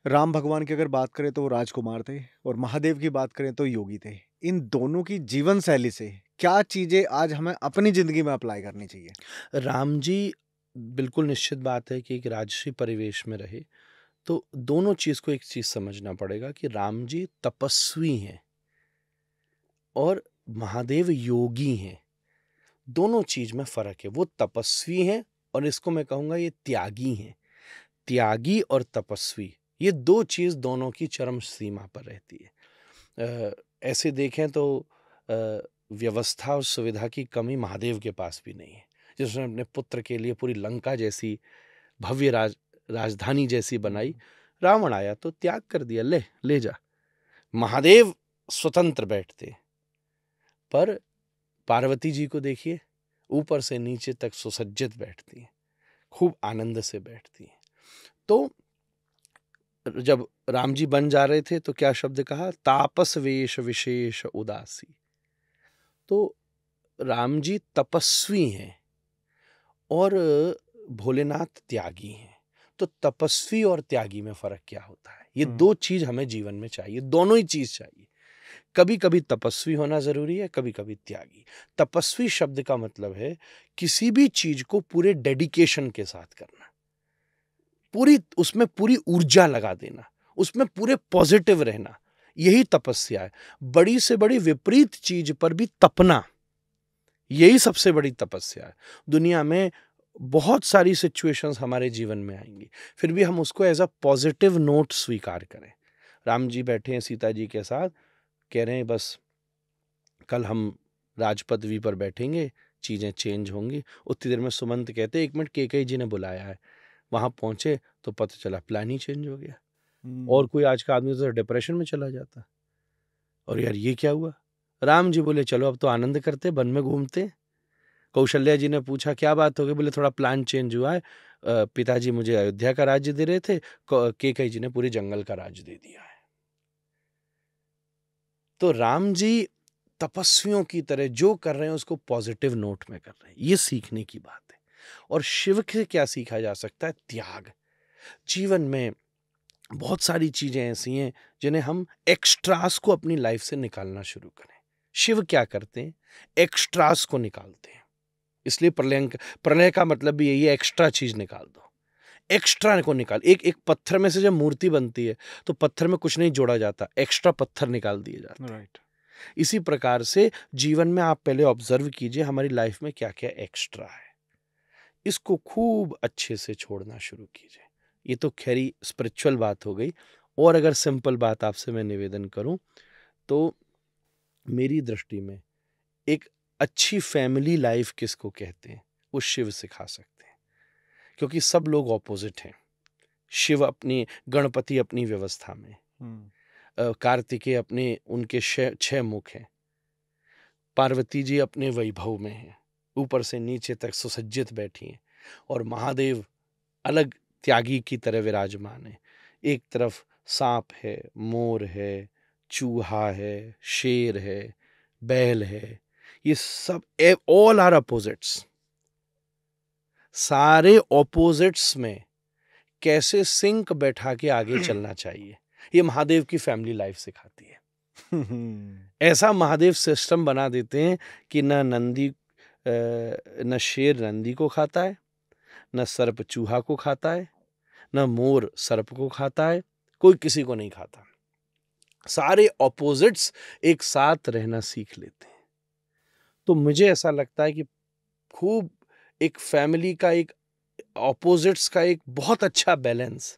राम भगवान की अगर बात करें तो वो राजकुमार थे और महादेव की बात करें तो योगी थे इन दोनों की जीवन शैली से क्या चीज़ें आज हमें अपनी ज़िंदगी में अप्लाई करनी चाहिए राम जी बिल्कुल निश्चित बात है कि एक राजसी परिवेश में रहे तो दोनों चीज़ को एक चीज़ समझना पड़ेगा कि राम जी तपस्वी हैं और महादेव योगी हैं दोनों चीज़ में फ़र्क है वो तपस्वी हैं और इसको मैं कहूंगा ये त्यागी हैं त्यागी और तपस्वी ये दो चीज़ दोनों की चरम सीमा पर रहती है ऐसे देखें तो व्यवस्था और सुविधा की कमी महादेव के पास भी नहीं है जिसने अपने पुत्र के लिए पूरी लंका जैसी भव्य राज राजधानी जैसी बनाई हम्म। रावण आया तो त्याग कर दिया ले ले जा महादेव स्वतंत्र बैठते पर पार्वती जी को देखिए ऊपर से नीचे तक सुसज्जित बैठती हैं खूब आनंद से बैठती हैं तो जब राम जी बन जा रहे थे तो क्या शब्द कहा तापस वेश विशेष उदासी तो राम जी तपस्वी हैं और भोलेनाथ त्यागी हैं तो तपस्वी और त्यागी में फर्क क्या होता है ये हम्म। दो चीज हमें जीवन में चाहिए दोनों ही चीज चाहिए कभी कभी तपस्वी होना जरूरी है कभी कभी त्यागी तपस्वी शब्द का मतलब है किसी भी चीज को पूरे डेडिकेशन के साथ करना पूरी उसमें पूरी ऊर्जा लगा देना उसमें पूरे पॉजिटिव रहना यही तपस्या है बड़ी से बड़ी विपरीत चीज पर भी तपना यही सबसे बड़ी तपस्या है दुनिया में बहुत सारी सिचुएशंस हमारे जीवन में आएंगी फिर भी हम उसको एज अ पॉजिटिव नोट स्वीकार करें राम जी बैठे हैं सीता जी के साथ कह रहे हैं बस कल हम राजपदवी पर बैठेंगे चीज़ें चेंज होंगी उतनी देर में सुमंत कहते हैं एक मिनट के जी ने बुलाया है वहाँ पहुँचे तो पता चला प्लान ही चेंज हो गया और हम्म। कोई आज का आदमी तो डिप्रेशन में चला जाता और यार ये क्या हुआ राम जी बोले चलो अब तो आनंद करते वन में घूमते कौशल्या जी ने पूछा क्या बात हो गई बोले थोड़ा प्लान चेंज हुआ है पिताजी मुझे अयोध्या का राज्य दे रहे थे कई जी ने पूरे जंगल का राज्य दे दिया है तो राम जी तपस्वियों की तरह जो कर रहे हैं उसको पॉजिटिव नोट में कर रहे हैं ये सीखने की बात और शिव से क्या सीखा जा सकता है त्याग जीवन में बहुत सारी चीज़ें ऐसी हैं जिन्हें हम एक्स्ट्रास को अपनी लाइफ से निकालना शुरू करें शिव क्या करते हैं एक्स्ट्रास को निकालते हैं इसलिए प्रलय प्रलय का मतलब भी यही है एक्स्ट्रा चीज़ निकाल दो एक्स्ट्रा को निकाल एक एक पत्थर में से जब मूर्ति बनती है तो पत्थर में कुछ नहीं जोड़ा जाता एक्स्ट्रा पत्थर निकाल दिए जाते हैं right. इसी प्रकार से जीवन में आप पहले ऑब्जर्व कीजिए हमारी लाइफ में क्या क्या एक्स्ट्रा है इसको खूब अच्छे से छोड़ना शुरू कीजिए ये तो खैरी स्पिरिचुअल बात हो गई और अगर सिंपल बात आपसे मैं निवेदन करूं तो मेरी दृष्टि में एक अच्छी फैमिली लाइफ किसको कहते हैं वो शिव सिखा सकते हैं क्योंकि सब लोग ऑपोजिट हैं शिव अपनी गणपति अपनी व्यवस्था में कार्तिकेय अपने उनके छह मुख हैं पार्वती जी अपने वैभव में हैं ऊपर से नीचे तक सुसज्जित बैठी हैं और महादेव अलग त्यागी की तरह विराजमान है एक तरफ सांप है मोर है चूहा है शेर है बैल है ये सब ऑल आर अपोजिट्स सारे ऑपोजिट्स में कैसे सिंक बैठा के आगे चलना चाहिए ये महादेव की फैमिली लाइफ सिखाती है ऐसा महादेव सिस्टम बना देते हैं कि ना नंदी न शेर नंदी को खाता है न सर्प चूहा को खाता है न मोर सर्प को खाता है कोई किसी को नहीं खाता सारे ऑपोजिट्स एक साथ रहना सीख लेते हैं तो मुझे ऐसा लगता है कि खूब एक फैमिली का एक ऑपोजिट्स का एक बहुत अच्छा बैलेंस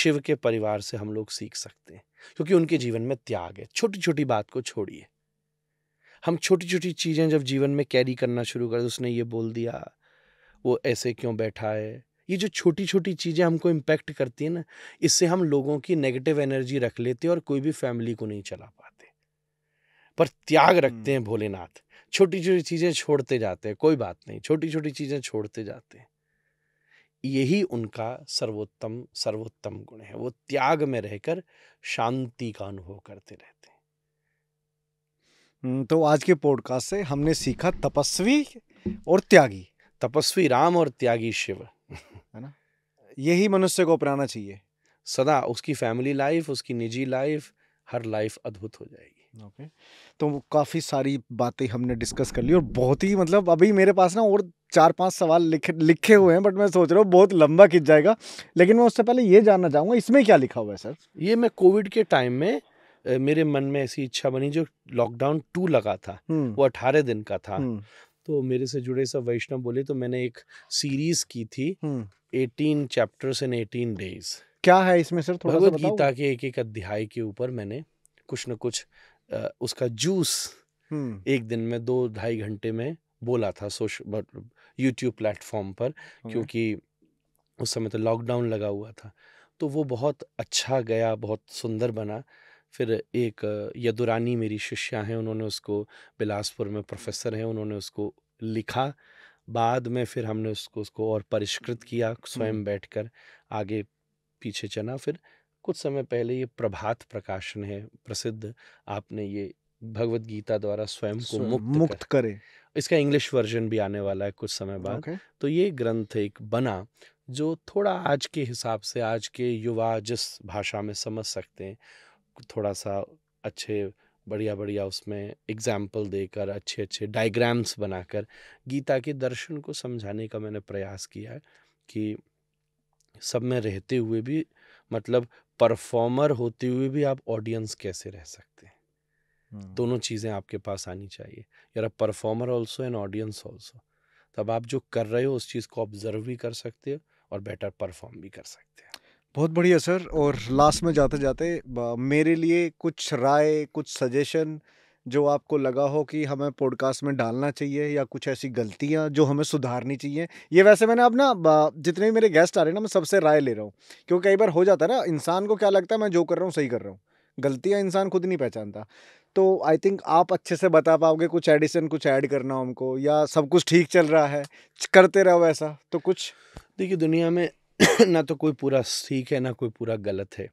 शिव के परिवार से हम लोग सीख सकते हैं क्योंकि उनके जीवन में त्याग है छोटी छोटी बात को छोड़िए हम छोटी छोटी चीज़ें जब जीवन में कैरी करना शुरू कर उसने ये बोल दिया वो ऐसे क्यों बैठा है ये जो छोटी छोटी चीज़ें हमको इम्पेक्ट करती हैं ना इससे हम लोगों की नेगेटिव एनर्जी रख लेते और कोई भी फैमिली को नहीं चला पाते पर त्याग रखते हैं हम्म। भोलेनाथ छोटी छोटी चीज़ें छोड़ते जाते हैं कोई बात नहीं छोटी छोटी चीज़ें छोड़ते जाते हैं यही उनका सर्वोत्तम सर्वोत्तम गुण है वो त्याग में रहकर शांति का अनुभव करते रहते हैं हम्म, तो आज के पॉडकास्ट से हमने सीखा तपस्वी और त्यागी तपस्वी राम और त्यागी शिव है ना यही मनुष्य को अपनाना चाहिए सदा उसकी फैमिली लाइफ उसकी निजी लाइफ हर लाइफ अद्भुत हो जाएगी ओके okay. तो काफ़ी सारी बातें हमने डिस्कस कर ली और बहुत ही मतलब अभी मेरे पास ना और चार पांच सवाल लिखे लिखे हुए हैं बट मैं सोच रहा हूँ बहुत लंबा खिंच जाएगा लेकिन मैं उससे पहले ये जानना चाहूँगा इसमें क्या लिखा हुआ है सर ये मैं कोविड के टाइम में मेरे मन में ऐसी इच्छा बनी जो लॉकडाउन टू लगा था हम्म। वो अठारह दिन का था हम्म। तो मेरे से जुड़े सब वैष्णव बोले तो मैंने एक सीरीज की थी eighteen chapters in eighteen days क्या है इसमें सर थोड़ा सा गीता के एक एक अध्याय के ऊपर मैंने कुछ न कुछ आ, उसका जूस हम्म। एक दिन में दो ढाई घंटे में बोला था सोशल यूट्यूब प्लेटफॉर्म पर क्योंकि उस समय तो लॉकडाउन लगा हुआ था तो वो बहुत अच्छा गया बहुत सुंदर बना फिर एक यदुरानी मेरी शिष्या हैं उन्होंने उसको बिलासपुर में प्रोफेसर हैं उन्होंने उसको लिखा बाद में फिर हमने उसको उसको और परिष्कृत किया स्वयं बैठकर आगे पीछे चना फिर कुछ समय पहले ये प्रभात प्रकाशन है प्रसिद्ध आपने ये भगवत गीता द्वारा स्वयं को मुक्त मुक्त कर, करे इसका इंग्लिश वर्जन भी आने वाला है कुछ समय बाद okay. तो ये ग्रंथ एक बना जो थोड़ा आज के हिसाब से आज के युवा जिस भाषा में समझ सकते हैं थोड़ा सा अच्छे बढ़िया बढ़िया उसमें एग्जाम्पल देकर अच्छे अच्छे डायग्राम्स बनाकर गीता के दर्शन को समझाने का मैंने प्रयास किया है कि सब में रहते हुए भी मतलब परफॉर्मर होते हुए भी आप ऑडियंस कैसे रह सकते हैं दोनों चीज़ें आपके पास आनी चाहिए यार performer also and audience also तब आप जो कर रहे हो उस चीज़ को ऑब्जर्व भी कर सकते हो और बेटर परफॉर्म भी कर सकते हैं बहुत बढ़िया सर और लास्ट में जाते जाते मेरे लिए कुछ राय कुछ सजेशन जो आपको लगा हो कि हमें पॉडकास्ट में डालना चाहिए या कुछ ऐसी गलतियां जो हमें सुधारनी चाहिए ये वैसे मैंने अब ना जितने भी मेरे गेस्ट आ रहे हैं ना मैं सबसे राय ले रहा हूँ क्योंकि कई बार हो जाता है ना इंसान को क्या लगता है मैं जो कर रहा हूँ सही कर रहा हूँ गलतियाँ इंसान खुद नहीं पहचानता तो आई थिंक आप अच्छे से बता पाओगे कुछ एडिशन कुछ ऐड करना हमको या सब कुछ ठीक चल रहा है करते रहो ऐसा तो कुछ देखिए दुनिया में ना तो कोई पूरा ठीक है ना कोई पूरा गलत है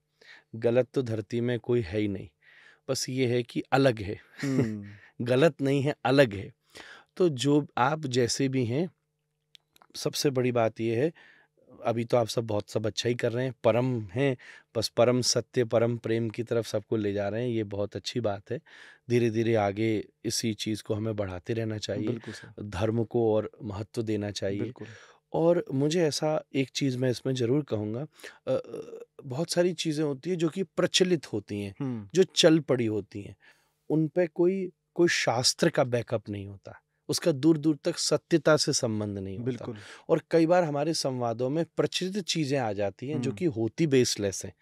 गलत तो धरती में कोई है ही नहीं बस ये है कि अलग है हम्म। गलत नहीं है अलग है तो जो आप जैसे भी हैं सबसे बड़ी बात यह है अभी तो आप सब बहुत सब अच्छा ही कर रहे हैं परम हैं बस परम सत्य परम प्रेम की तरफ सबको ले जा रहे हैं ये बहुत अच्छी बात है धीरे धीरे आगे इसी चीज़ को हमें बढ़ाते रहना चाहिए धर्म को और महत्व देना चाहिए और मुझे ऐसा एक चीज़ मैं इसमें ज़रूर कहूँगा बहुत सारी चीज़ें होती है जो कि प्रचलित होती हैं जो चल पड़ी होती हैं उन पर कोई कोई शास्त्र का बैकअप नहीं होता उसका दूर दूर तक सत्यता से संबंध नहीं होता बिल्कुल और कई बार हमारे संवादों में प्रचलित चीज़ें आ जाती हैं जो कि होती बेसलेस हैं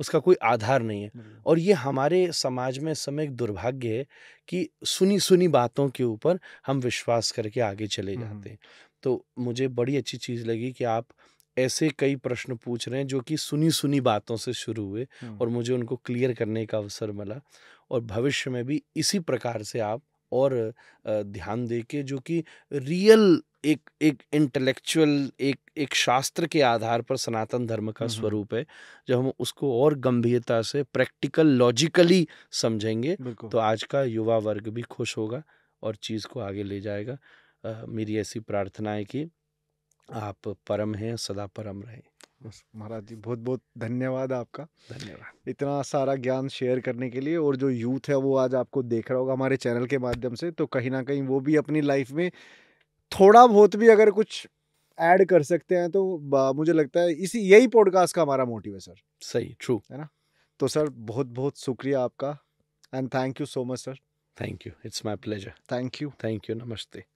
उसका कोई आधार नहीं है नहीं। और ये हमारे समाज में समय एक दुर्भाग्य है कि सुनी सुनी बातों के ऊपर हम विश्वास करके आगे चले जाते हैं तो मुझे बड़ी अच्छी चीज़ लगी कि आप ऐसे कई प्रश्न पूछ रहे हैं जो कि सुनी सुनी बातों से शुरू हुए और मुझे उनको क्लियर करने का अवसर मिला और भविष्य में भी इसी प्रकार से आप और ध्यान दे के जो कि रियल एक एक इंटेलेक्चुअल एक एक शास्त्र के आधार पर सनातन धर्म का स्वरूप है जब हम उसको और गंभीरता से प्रैक्टिकल लॉजिकली समझेंगे तो आज का युवा वर्ग भी खुश होगा और चीज़ को आगे ले जाएगा मेरी ऐसी प्रार्थना है कि आप परम हैं सदा परम रहें महाराज जी बहुत बहुत धन्यवाद आपका धन्यवाद इतना सारा ज्ञान शेयर करने के लिए और जो यूथ है वो आज आपको देख रहा होगा हमारे चैनल के माध्यम से तो कहीं ना कहीं वो भी अपनी लाइफ में थोड़ा बहुत भी अगर कुछ ऐड कर सकते हैं तो मुझे लगता है इसी यही पॉडकास्ट का हमारा मोटिव है सर सही ट्रू है ना तो सर बहुत बहुत शुक्रिया आपका and thank you so much sir thank you it's my pleasure thank you thank you नमस्ते